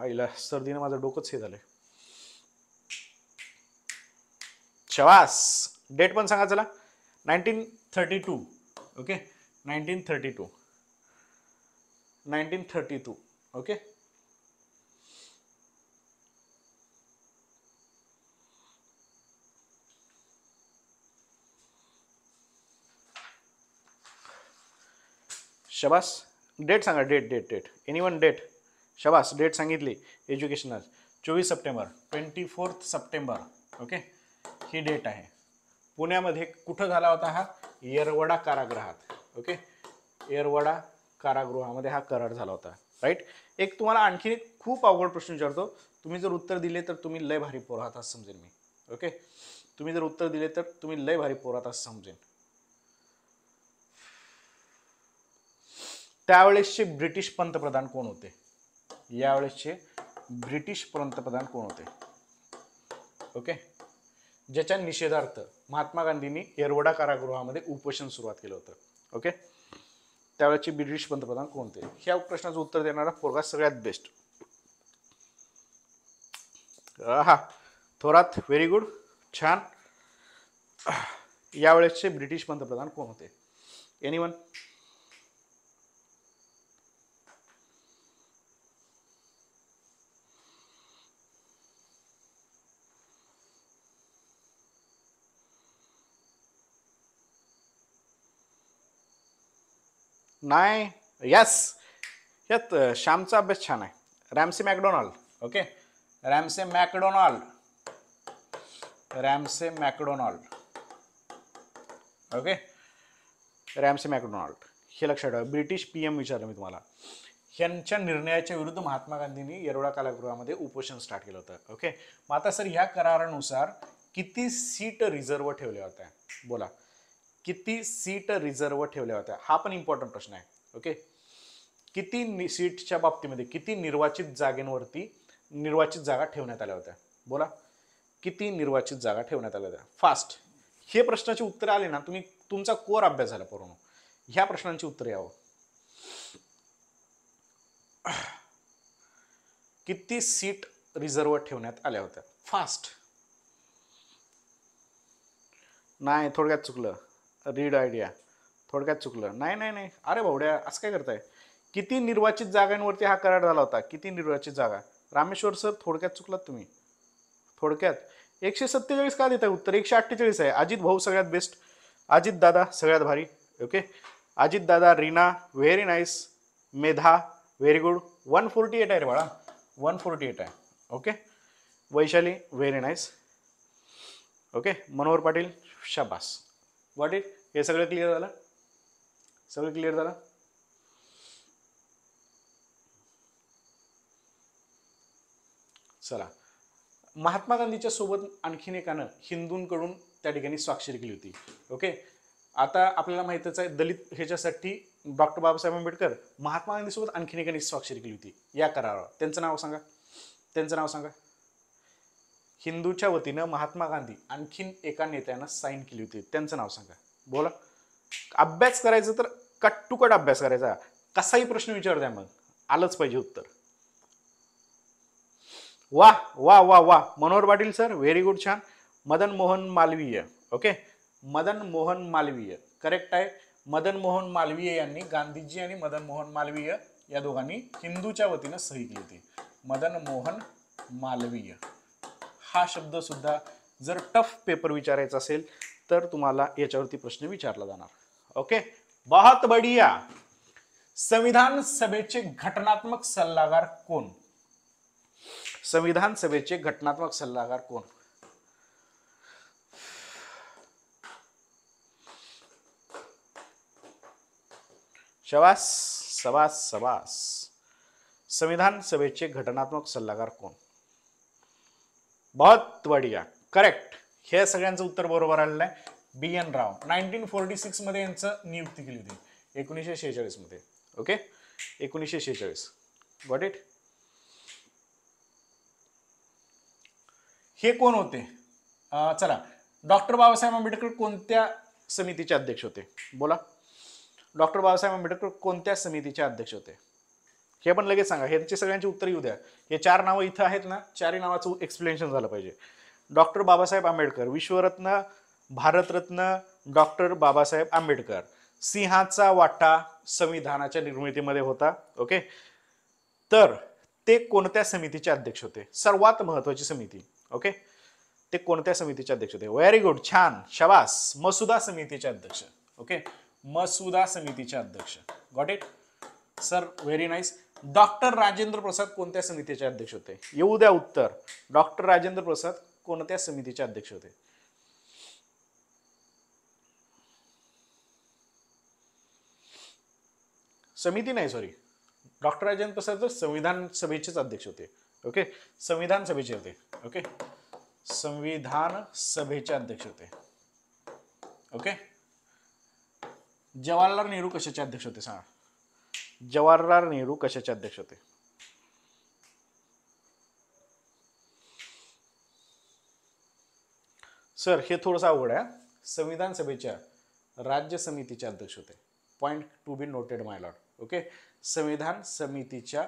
आईला सर्दीनं माझं डोकंच हे झालंय शवास डेट पण सांगा चला nineteen thirty two okay nineteen thirty two nineteen thirty two okay शबास डेट सांगा date date date any one date शबास डेट सांगितली एज्युकेशनल चोवीस सप्टेंबर ट्वेंटी फोर्थ सप्टेंबर ओके ही डेट आहे पुण्यामध्ये कुठं झाला होता हा येरवडा कारागृहात ओके येरवडा कारागृहामध्ये हा करार झाला होता राईट एक तुम्हाला आणखीन एक खूप अवघड प्रश्न विचारतो तुम्ही जर उत्तर दिले तर तुम्ही लय भारी पोरात असं समजेन मी ओके तुम्ही जर उत्तर दिले तर तुम्ही लय भारी पोरात असं समजेन त्यावेळेसचे ब्रिटिश पंतप्रधान कोण होते यावेळेसचे ब्रिटिश पंतप्रधान कोण होते ओके ज्याच्या निषेधार्थ महात्मा गांधींनी येरवडा कारागृहामध्ये उपोषण सुरुवात केलं होतं ओके त्यावेळेचे ब्रिटिश पंतप्रधान कोणते ह्या प्रश्नाचं उत्तर देणारा पोरगा सगळ्यात बेस्ट हा थोरात व्हेरी गुड छान यावेळेसचे ब्रिटिश पंतप्रधान कोण होते एनिवन नाही यस यात श्यामचा अभ्यास छान आहे Ramsay MacDonald okay Ramsay MacDonald Ramsay MacDonald okay Ramsay MacDonald हे लक्षात ठेवा ब्रिटिश पी एम विचारलं मी तुम्हाला यांच्या निर्णयाच्या विरुद्ध महात्मा गांधींनी येरोडा कलागृहामध्ये उपोषण स्टार्ट केलं होतं ओके मग आता सर ह्या करारानुसार किती सीट रिझर्व ठेवल्या होत्या बोला किती सीट रिझर्व ठेवल्या होत्या हा पण इम्पॉर्टंट प्रश्न आहे ओके किती सीटच्या बाबतीमध्ये किती निर्वाचित जागेंवरती निर्वाचित जागा ठेवण्यात आल्या होत्या बोला किती निर्वाचित जागा ठेवण्यात आल्या होत्या फास्ट हे प्रश्नाचे उत्तर आले ना तुम्ही तुमचा कोर अभ्यास झाला पूर्ण ह्या प्रश्नांची उत्तरे यावं किती सीट रिझर्व ठेवण्यात आल्या होत्या फास्ट नाही थोडक्यात चुकलं रीड आयडिया थोडक्यात चुकलं नाही नाही नाही अरे भावड्या असं काय करताय किती निर्वाचित जागांवरती हा करार झाला होता किती निर्वाचित जागा रामेश्वर सर थोडक्यात चुकलात तुम्ही थोडक्यात एकशे सत्तेचाळीस का देत आहे उत्तर एकशे अठ्ठेचाळीस आहे अजित भाऊ सगळ्यात बेस्ट अजित दादा सगळ्यात भारी okay Ajit Dada Reena very nice Medha very good one forty eight आहे रे बाळा वन फोर्टी एट आहे okay Vaishali very nice okay Manohar Patil शाबास वॉट इट हे सगळं क्लिअर झालं सगळं क्लिअर झालं चला महात्मा गांधीच्या सोबत आणखीन एकानं हिंदूंकडून त्या ठिकाणी स्वाक्षरी केली होती ओके आता आपल्याला माहितच आहे दलित ह्याच्यासाठी डॉक्टर बाबासाहेब आंबेडकर महात्मा गांधीसोबत आणखीन एकाने स्वाक्षरी केली होती या करारावर त्यांचं नाव सांगा त्यांचं नाव सांगा हिंदूच्या वतीनं महात्मा गांधी आणखीन एका नेत्यानं साईन केली होती त्यांचं नाव सांगा बोला अभ्यास करायचं तर कट टू अभ्यास करायचा कसाही प्रश्न विचार द्या मग आलंच पाहिजे उत्तर वा वा वा वा Manohar Patil sir very good छान मदन मोहन मालवीय ओके मदन मोहन मालवीय करेक्ट आहे मदन मोहन मालवीय यांनी गांधीजी आणि मदन मोहन मालवीय या दोघांनी हिंदूच्या वतीनं सही केली होती मदन मोहन मालवीय हा शब्द सुद्धा जर टफ पेपर विचारायचा असेल तर तुम्हाला याच्यावरती प्रश्न विचारला जाणार ओके बहत बढिया संविधान सभेचे घटनात्मक सल्लागार कोण संविधान सभेचे घटनात्मक सल्लागार कोण शवास सवास सवास संविधान सभेचे घटनात्मक सल्लागार कोण बहुत बढिया करेक्ट हे सगळ्यांचं उत्तर बरोबर आलेलं आहे B N Rao nineteen forty मध्ये यांचं नियुक्ती केली होती एकोणीसशे मध्ये ओके एकोणीसशे शेहेचाळीस गॉट इट हे कोण होते चला डॉक्टर बाबासाहेब आंबेडकर कोणत्या समितीचे अध्यक्ष होते बोला डॉक्टर बाबासाहेब आंबेडकर कोणत्या समितीचे अध्यक्ष होते हे पण लगेच सांगा त्याचे सगळ्यांची उत्तर येऊ द्या हे चार नावं इथं आहेत ना चारही नावाचं एक्सप्लेनेशन झालं पाहिजे डॉक्टर बाबासाहेब आंबेडकर विश्वरत्न भारतरत्न डॉक्टर बाबासाहेब आंबेडकर सिंहाचा वाटा संविधानाच्या निर्मितीमध्ये होता ओके तर ते कोणत्या समितीचे अध्यक्ष होते सर्वात महत्वाची समिती ओके ते कोणत्या समितीचे अध्यक्ष होते व्हेरी गुड छान शवास मसुदा समितीचे अध्यक्ष ओके मसुदा समितीचे अध्यक्ष got it sir very nice doctor Rajendra Prasad कोणत्या समितीचे अध्यक्ष होते येऊ द्या उत्तर डॉक्टर राजेंद्र प्रसाद कोणत्या समितीचे अध्यक्ष होते समिती नाही सॉरी डॉक्टर राजेंद्र प्रसाद तर संविधान सभेचेच अध्यक्ष होते ओके संविधान सभेचे होते ओके संविधान सभेचे अध्यक्ष होते ओके जवाहरलाल नेहरू कशाचे अध्यक्ष होते सांगा जवाहरलाल नेहरू कशाचे अध्यक्ष होते सर हे थोडंसं अवघड आहे संविधान सभेच्या राज्य समितीचे अध्यक्ष होते पॉईंट टू बी नोटेड माय लॉट ओके संविधान समितीच्या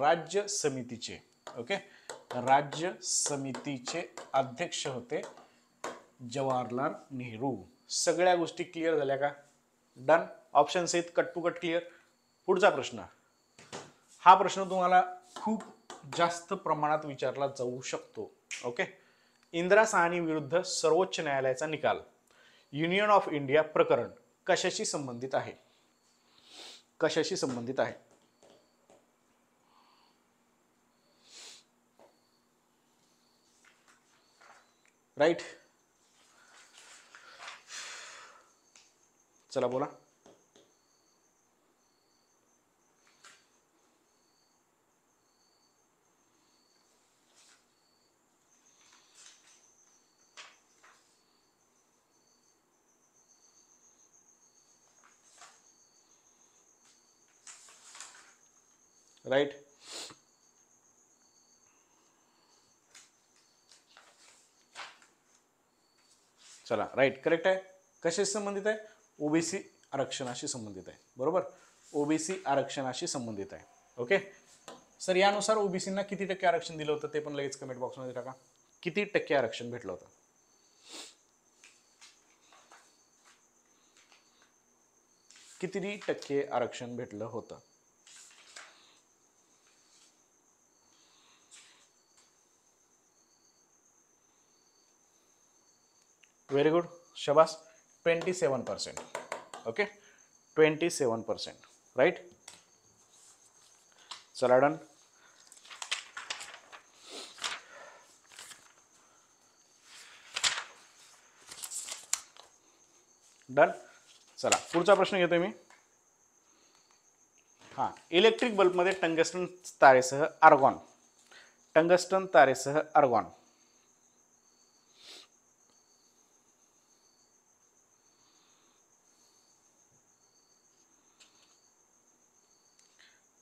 राज्य समितीचे ओके राज्य समितीचे अध्यक्ष होते जवाहरलाल नेहरू सगळ्या गोष्टी क्लिअर झाल्या का डन ऑप्शन्स आहेत कट टू कट क्लिअर पुढचा प्रश्न हा प्रश्न तुम्हाला खूप जास्त प्रमाणात विचारला जाऊ शकतो ओके इंदिरा साहनी विरुद्ध सर्वोच्च न्यायालयाचा निकाल युनियन ऑफ इंडिया प्रकरण कशाशी संबंधित आहे कशाशी संबंधित आहे राईट चला बोला राईट चला राईट करेक्ट आहे कशाशी संबंधित आहे ओबीसी आरक्षणाशी संबंधित आहे बरोबर ओबीसी आरक्षणाशी संबंधित आहे ओके सर यानुसार ओबीसींना किती टक्के आरक्षण दिलं होतं ते पण लगेच कमेंट बॉक्समध्ये टाका किती टक्के आरक्षण भेटलं होतं किती टक्के आरक्षण भेटलं होतं व्हेरी गुड शबास twenty seven percent okay twenty seven percent right चला डन डन चला पुढचा प्रश्न घेतो मी हां इलेक्ट्रिक बल्बमध्ये टंगस्टन तारेसह आर्गॉन टंगस्टन तारेसह आर्गॉन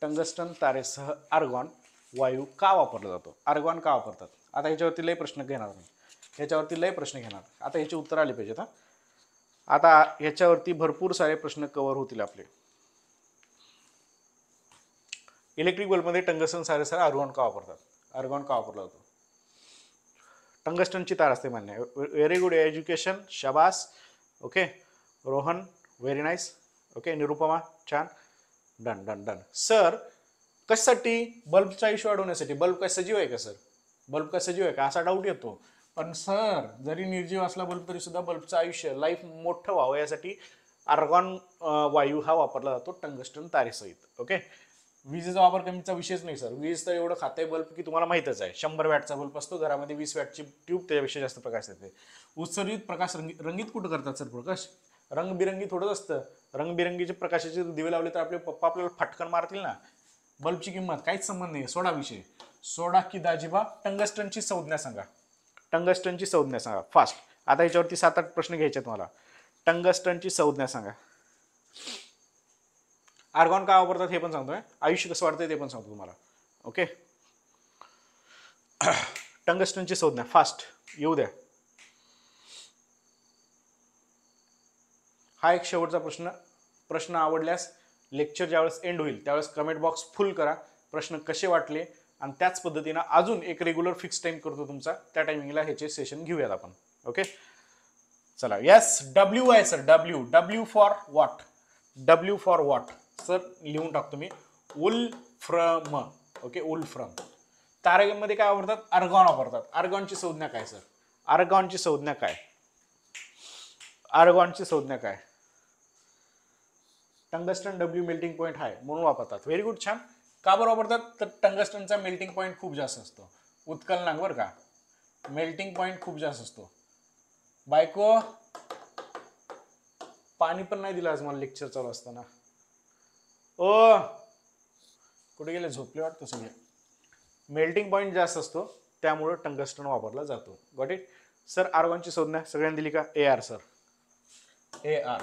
टंगस्टन तारेसह आर्गॉन वायू का वापरला जातो आर्गॉन का वापरतात आता ह्याच्यावरती लय प्रश्न घेणार नाही ह्याच्यावरती लय प्रश्न घेणार आता ह्याची उत्तर आली पाहिजेत हां आता ह्याच्यावरती भरपूर सारे प्रश्न कव्हर होतील आपले इलेक्ट्रिक बल्बमध्ये टंगस्टन सारे आर्गॉन का वापरतात आर्गॉन का वापरला जातो टंगस्टनची तार असते मान्य व्हेरी गुड एज्युकेशन शबास okay Rohan very nice okay Nirupama छान डन डन डन सर कशासाठी बल्बचं आयुष्य वाढवण्यासाठी बल्ब काय सजीव आहे का सर बल्ब काय सजीव आहे का असा डाऊट येतो पण सर जरी निर्जीव असला बल्ब तरी सुद्धा बल्बचं आयुष्य लाईफ मोठं व्हावं यासाठी आर्गॉन वायू हा वापरला जातो टंगस्टन तारेसहित ओके विजेचा वापर कमीचा विषयच नाही सर वीज तर एवढं खाते बल्ब की तुम्हाला माहितच आहे शंभर वॅटचा बल्ब असतो घरामध्ये वीस वॅटची ट्यूब त्याच्यापेक्षा जास्त प्रकाश येते उत्सर्जित प्रकाश रंगी रंगीत कुठं करतात सर प्रकाश रंगबिरंगी थोडंच असतं रंगबिरंगीचे प्रकाशाचे दिवे लावले तर आपले पप्पा आपल्याला फटकन मारतील ना बल्बची किंमत काहीच संबंध नाही सोडा विषय सोडा की दाजीबा टंगस्टनची संज्ञा सांगा टंगस्टनची संज्ञा सांगा फास्ट आता याच्यावरती सात आठ प्रश्न घ्यायचे आहेत मला टंगस्टनची संज्ञा सांगा आर्गॉन का वापरतात हे पण सांगतो आयुष्य कसं वाढतंय ते पण सांगतो तुम्हाला ओके टंगस्टनची संज्ञा फास्ट येऊ द्या हा एक शेवटचा प्रश्न प्रश्न आवडल्यास लेक्चर ज्यावेळेस एंड होईल त्यावेळेस कमेंट बॉक्स फुल करा प्रश्न कसे वाटले आणि त्याच पद्धतीनं अजून एक रेग्युलर फिक्स टाईम करतो तुमचा त्या टाइमिंगला ह्याचे सेशन घेऊयात आपण ओके चला यस डब्ल्यू आहे sir W W for watt W for watt sir लिहून टाकतो मी wolfram okay wolfram तारगेमध्ये काय वापरतात अर्गॉन वापरतात अर्गॉनची संज्ञा काय सर अर्गॉनची संज्ञा काय अर्गॉनची संज्ञा काय टंगस्टन डब्ल्यू मेल्टिंग पॉईंट आहे म्हणून वापरतात व्हेरी गुड छान का बरं वापरतात तर टंगस्टनचा मेल्टिंग पॉईंट खूप जास्त असतो उत्कलनांग बरं का मेल्टिंग पॉईंट खूप जास्त असतो बायको पाणी पण नाही दिलं आज मला लेक्चर चालू असताना ओ कुठे गेले झोपले वाटतं सगळे मेल्टिंग पॉईंट जास्त असतो त्यामुळं टंगस्टन वापरला जातो गॉट इट सर आर वनची संज्ञा सगळ्यांनी दिली का A R sir A R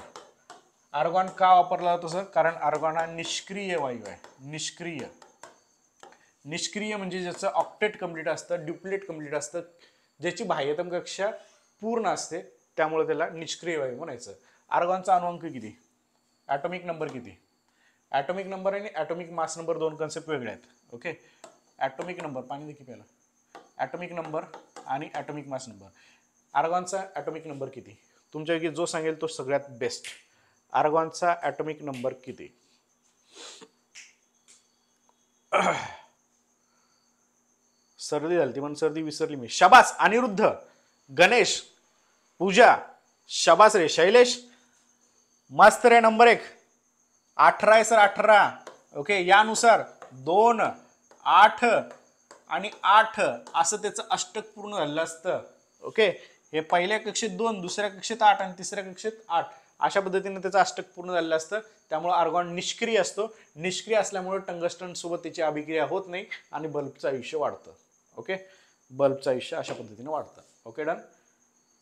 argon का वापरला जातो सर कारण आर्गॉन हा निष्क्रिय वायू आहे निष्क्रिय निष्क्रिय म्हणजे ज्याचं ऑक्टेट कम्प्लीट असतं ड्युप्लेट कम्प्लीट असतं ज्याची बाह्यतम कक्षा पूर्ण असते त्यामुळे त्याला निष्क्रिय वायू म्हणायचं आर्गॉनचा अणुअंक किती ॲटॉमिक नंबर किती ॲटॉमिक नंबर आणि ॲटॉमिक मास नंबर दोन कन्सेप्ट वेगळे आहेत ओके ॲटॉमिक नंबर पाणी देखील प्याला ॲटॉमिक नंबर आणि ॲटॉमिक मास नंबर आर्गॉनचा ॲटॉमिक नंबर किती तुमच्यापैकी जो सांगेल तो सगळ्यात बेस्ट आर्गॉनचा ॲटॉमिक नंबर किती सर्दी झाली ती म्हणून सर्दी विसरली मी शबास अनिरुद्ध गणेश पूजा शबास रे शैलेश मस्त रे नंबर एक अठरा आहे सर अठरा ओके यानुसार दोन आठ आणि आठ असं त्याचं अष्टक पूर्ण झालं असतं ओके हे पहिल्या कक्षेत दोन दुसऱ्या कक्षेत आठ आणि तिसऱ्या कक्षेत आठ अशा पद्धतीने त्याचं अष्टक पूर्ण झालेलं असतं त्यामुळे आर्गॉन निष्क्रिय असतो निष्क्रिय असल्यामुळे टंगस्टनसोबत त्याची अभिक्रिया होत नाही आणि बल्बचं आयुष्य वाढतं ओके बल्बचं आयुष्य अशा पद्धतीने वाढतं ओके डन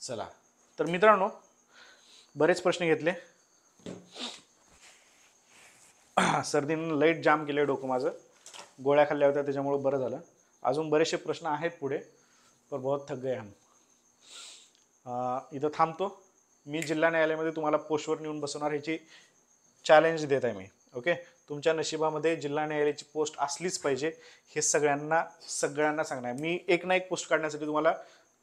चला तर मित्रांनो बरेच प्रश्न घेतले सर्दीनं लाईट जाम केले डोकं माझं गोळ्या खाल्ल्या होत्या त्याच्यामुळं बरं झालं अजून बरेचसे प्रश्न आहेत पुढे पण बहुत थक गए हम इथं थांबतो मी जिल्हा न्यायालयामध्ये तुम्हाला पोस्टवर नेऊन बसवणार ह्याची चॅलेंज देत आहे मी ओके तुमच्या नशिबामध्ये जिल्हा न्यायालयाची पोस्ट असलीच पाहिजे हे सगळ्यांना सगळ्यांना सांगणार मी एक ना एक पोस्ट काढण्यासाठी तुम्हाला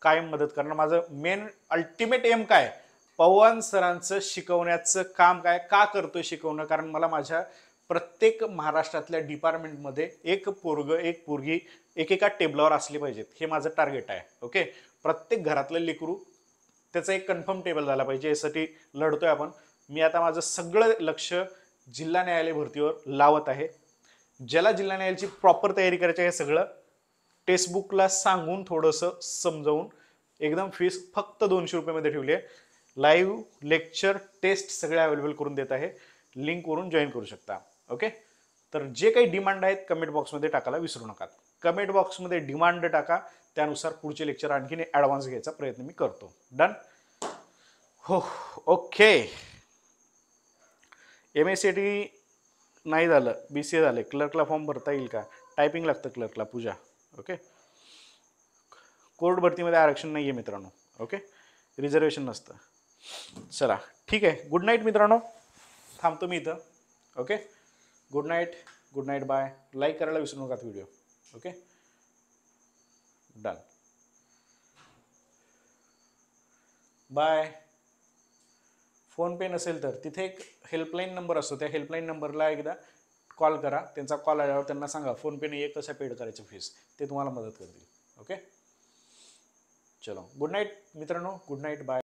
कायम मदत करणार माझं मेन अल्टिमेट एम काय पवन सरांचं शिकवण्याचं काम काय का करतोय शिकवणं कारण मला माझ्या प्रत्येक महाराष्ट्रातल्या डिपार्टमेंटमध्ये एक पोरग एक पोरगी एकेका टेबलावर असली पाहिजेत हे माझं टार्गेट आहे ओके प्रत्येक घरातलं लेकरू त्याचं एक कन्फर्म टेबल झाला पाहिजे यासाठी लढतोय आपण मी आता माझं सगळं लक्ष जिल्हा न्यायालय भरतीवर लावत आहे ज्याला जिल्हा न्यायालयाची प्रॉपर तयारी करायची आहे सगळं टेक्स्टबुकला सांगून थोडंसं समजावून एकदम फीस फक्त दोनशे रुपयामध्ये ठेवली आहे लाईव्ह लेक्चर टेस्ट सगळे अवेलेबल करून देत आहे लिंकवरून जॉईन करू शकता ओके तर जे काही डिमांड आहेत कमेंट बॉक्समध्ये टाकायला विसरू नका कमेंट बॉक्समध्ये डिमांड टाका त्यानुसार पुढचे लेक्चर आणखीन ॲडव्हान्स घ्यायचा प्रयत्न मी करतो डन हो okay M S C T नाही झालं बी सी ए झालं क्लर्कला फॉर्म भरता येईल का टायपिंग लागतं क्लर्कला पूजा ओके कोर्ट भरतीमध्ये आरक्षण नाही आहे मित्रांनो ओके रिझर्वेशन नसतं चला ठीक आहे गुड नाईट मित्रांनो थांबतो मी इथं okay good night good night bye like करायला विसरू नका video okay done bye PhonePe नसेल तर तिथे एक हेल्पलाईन नंबर असतो त्या हेल्पलाईन नंबरला एकदा कॉल करा त्यांचा कॉल आल्यावर त्यांना सांगा फोन पेने एक कशा पेड करायचं फीस ते तुम्हाला मदत करतील ओके चलो गुड नाईट मित्रांनो गुड नाईट बाय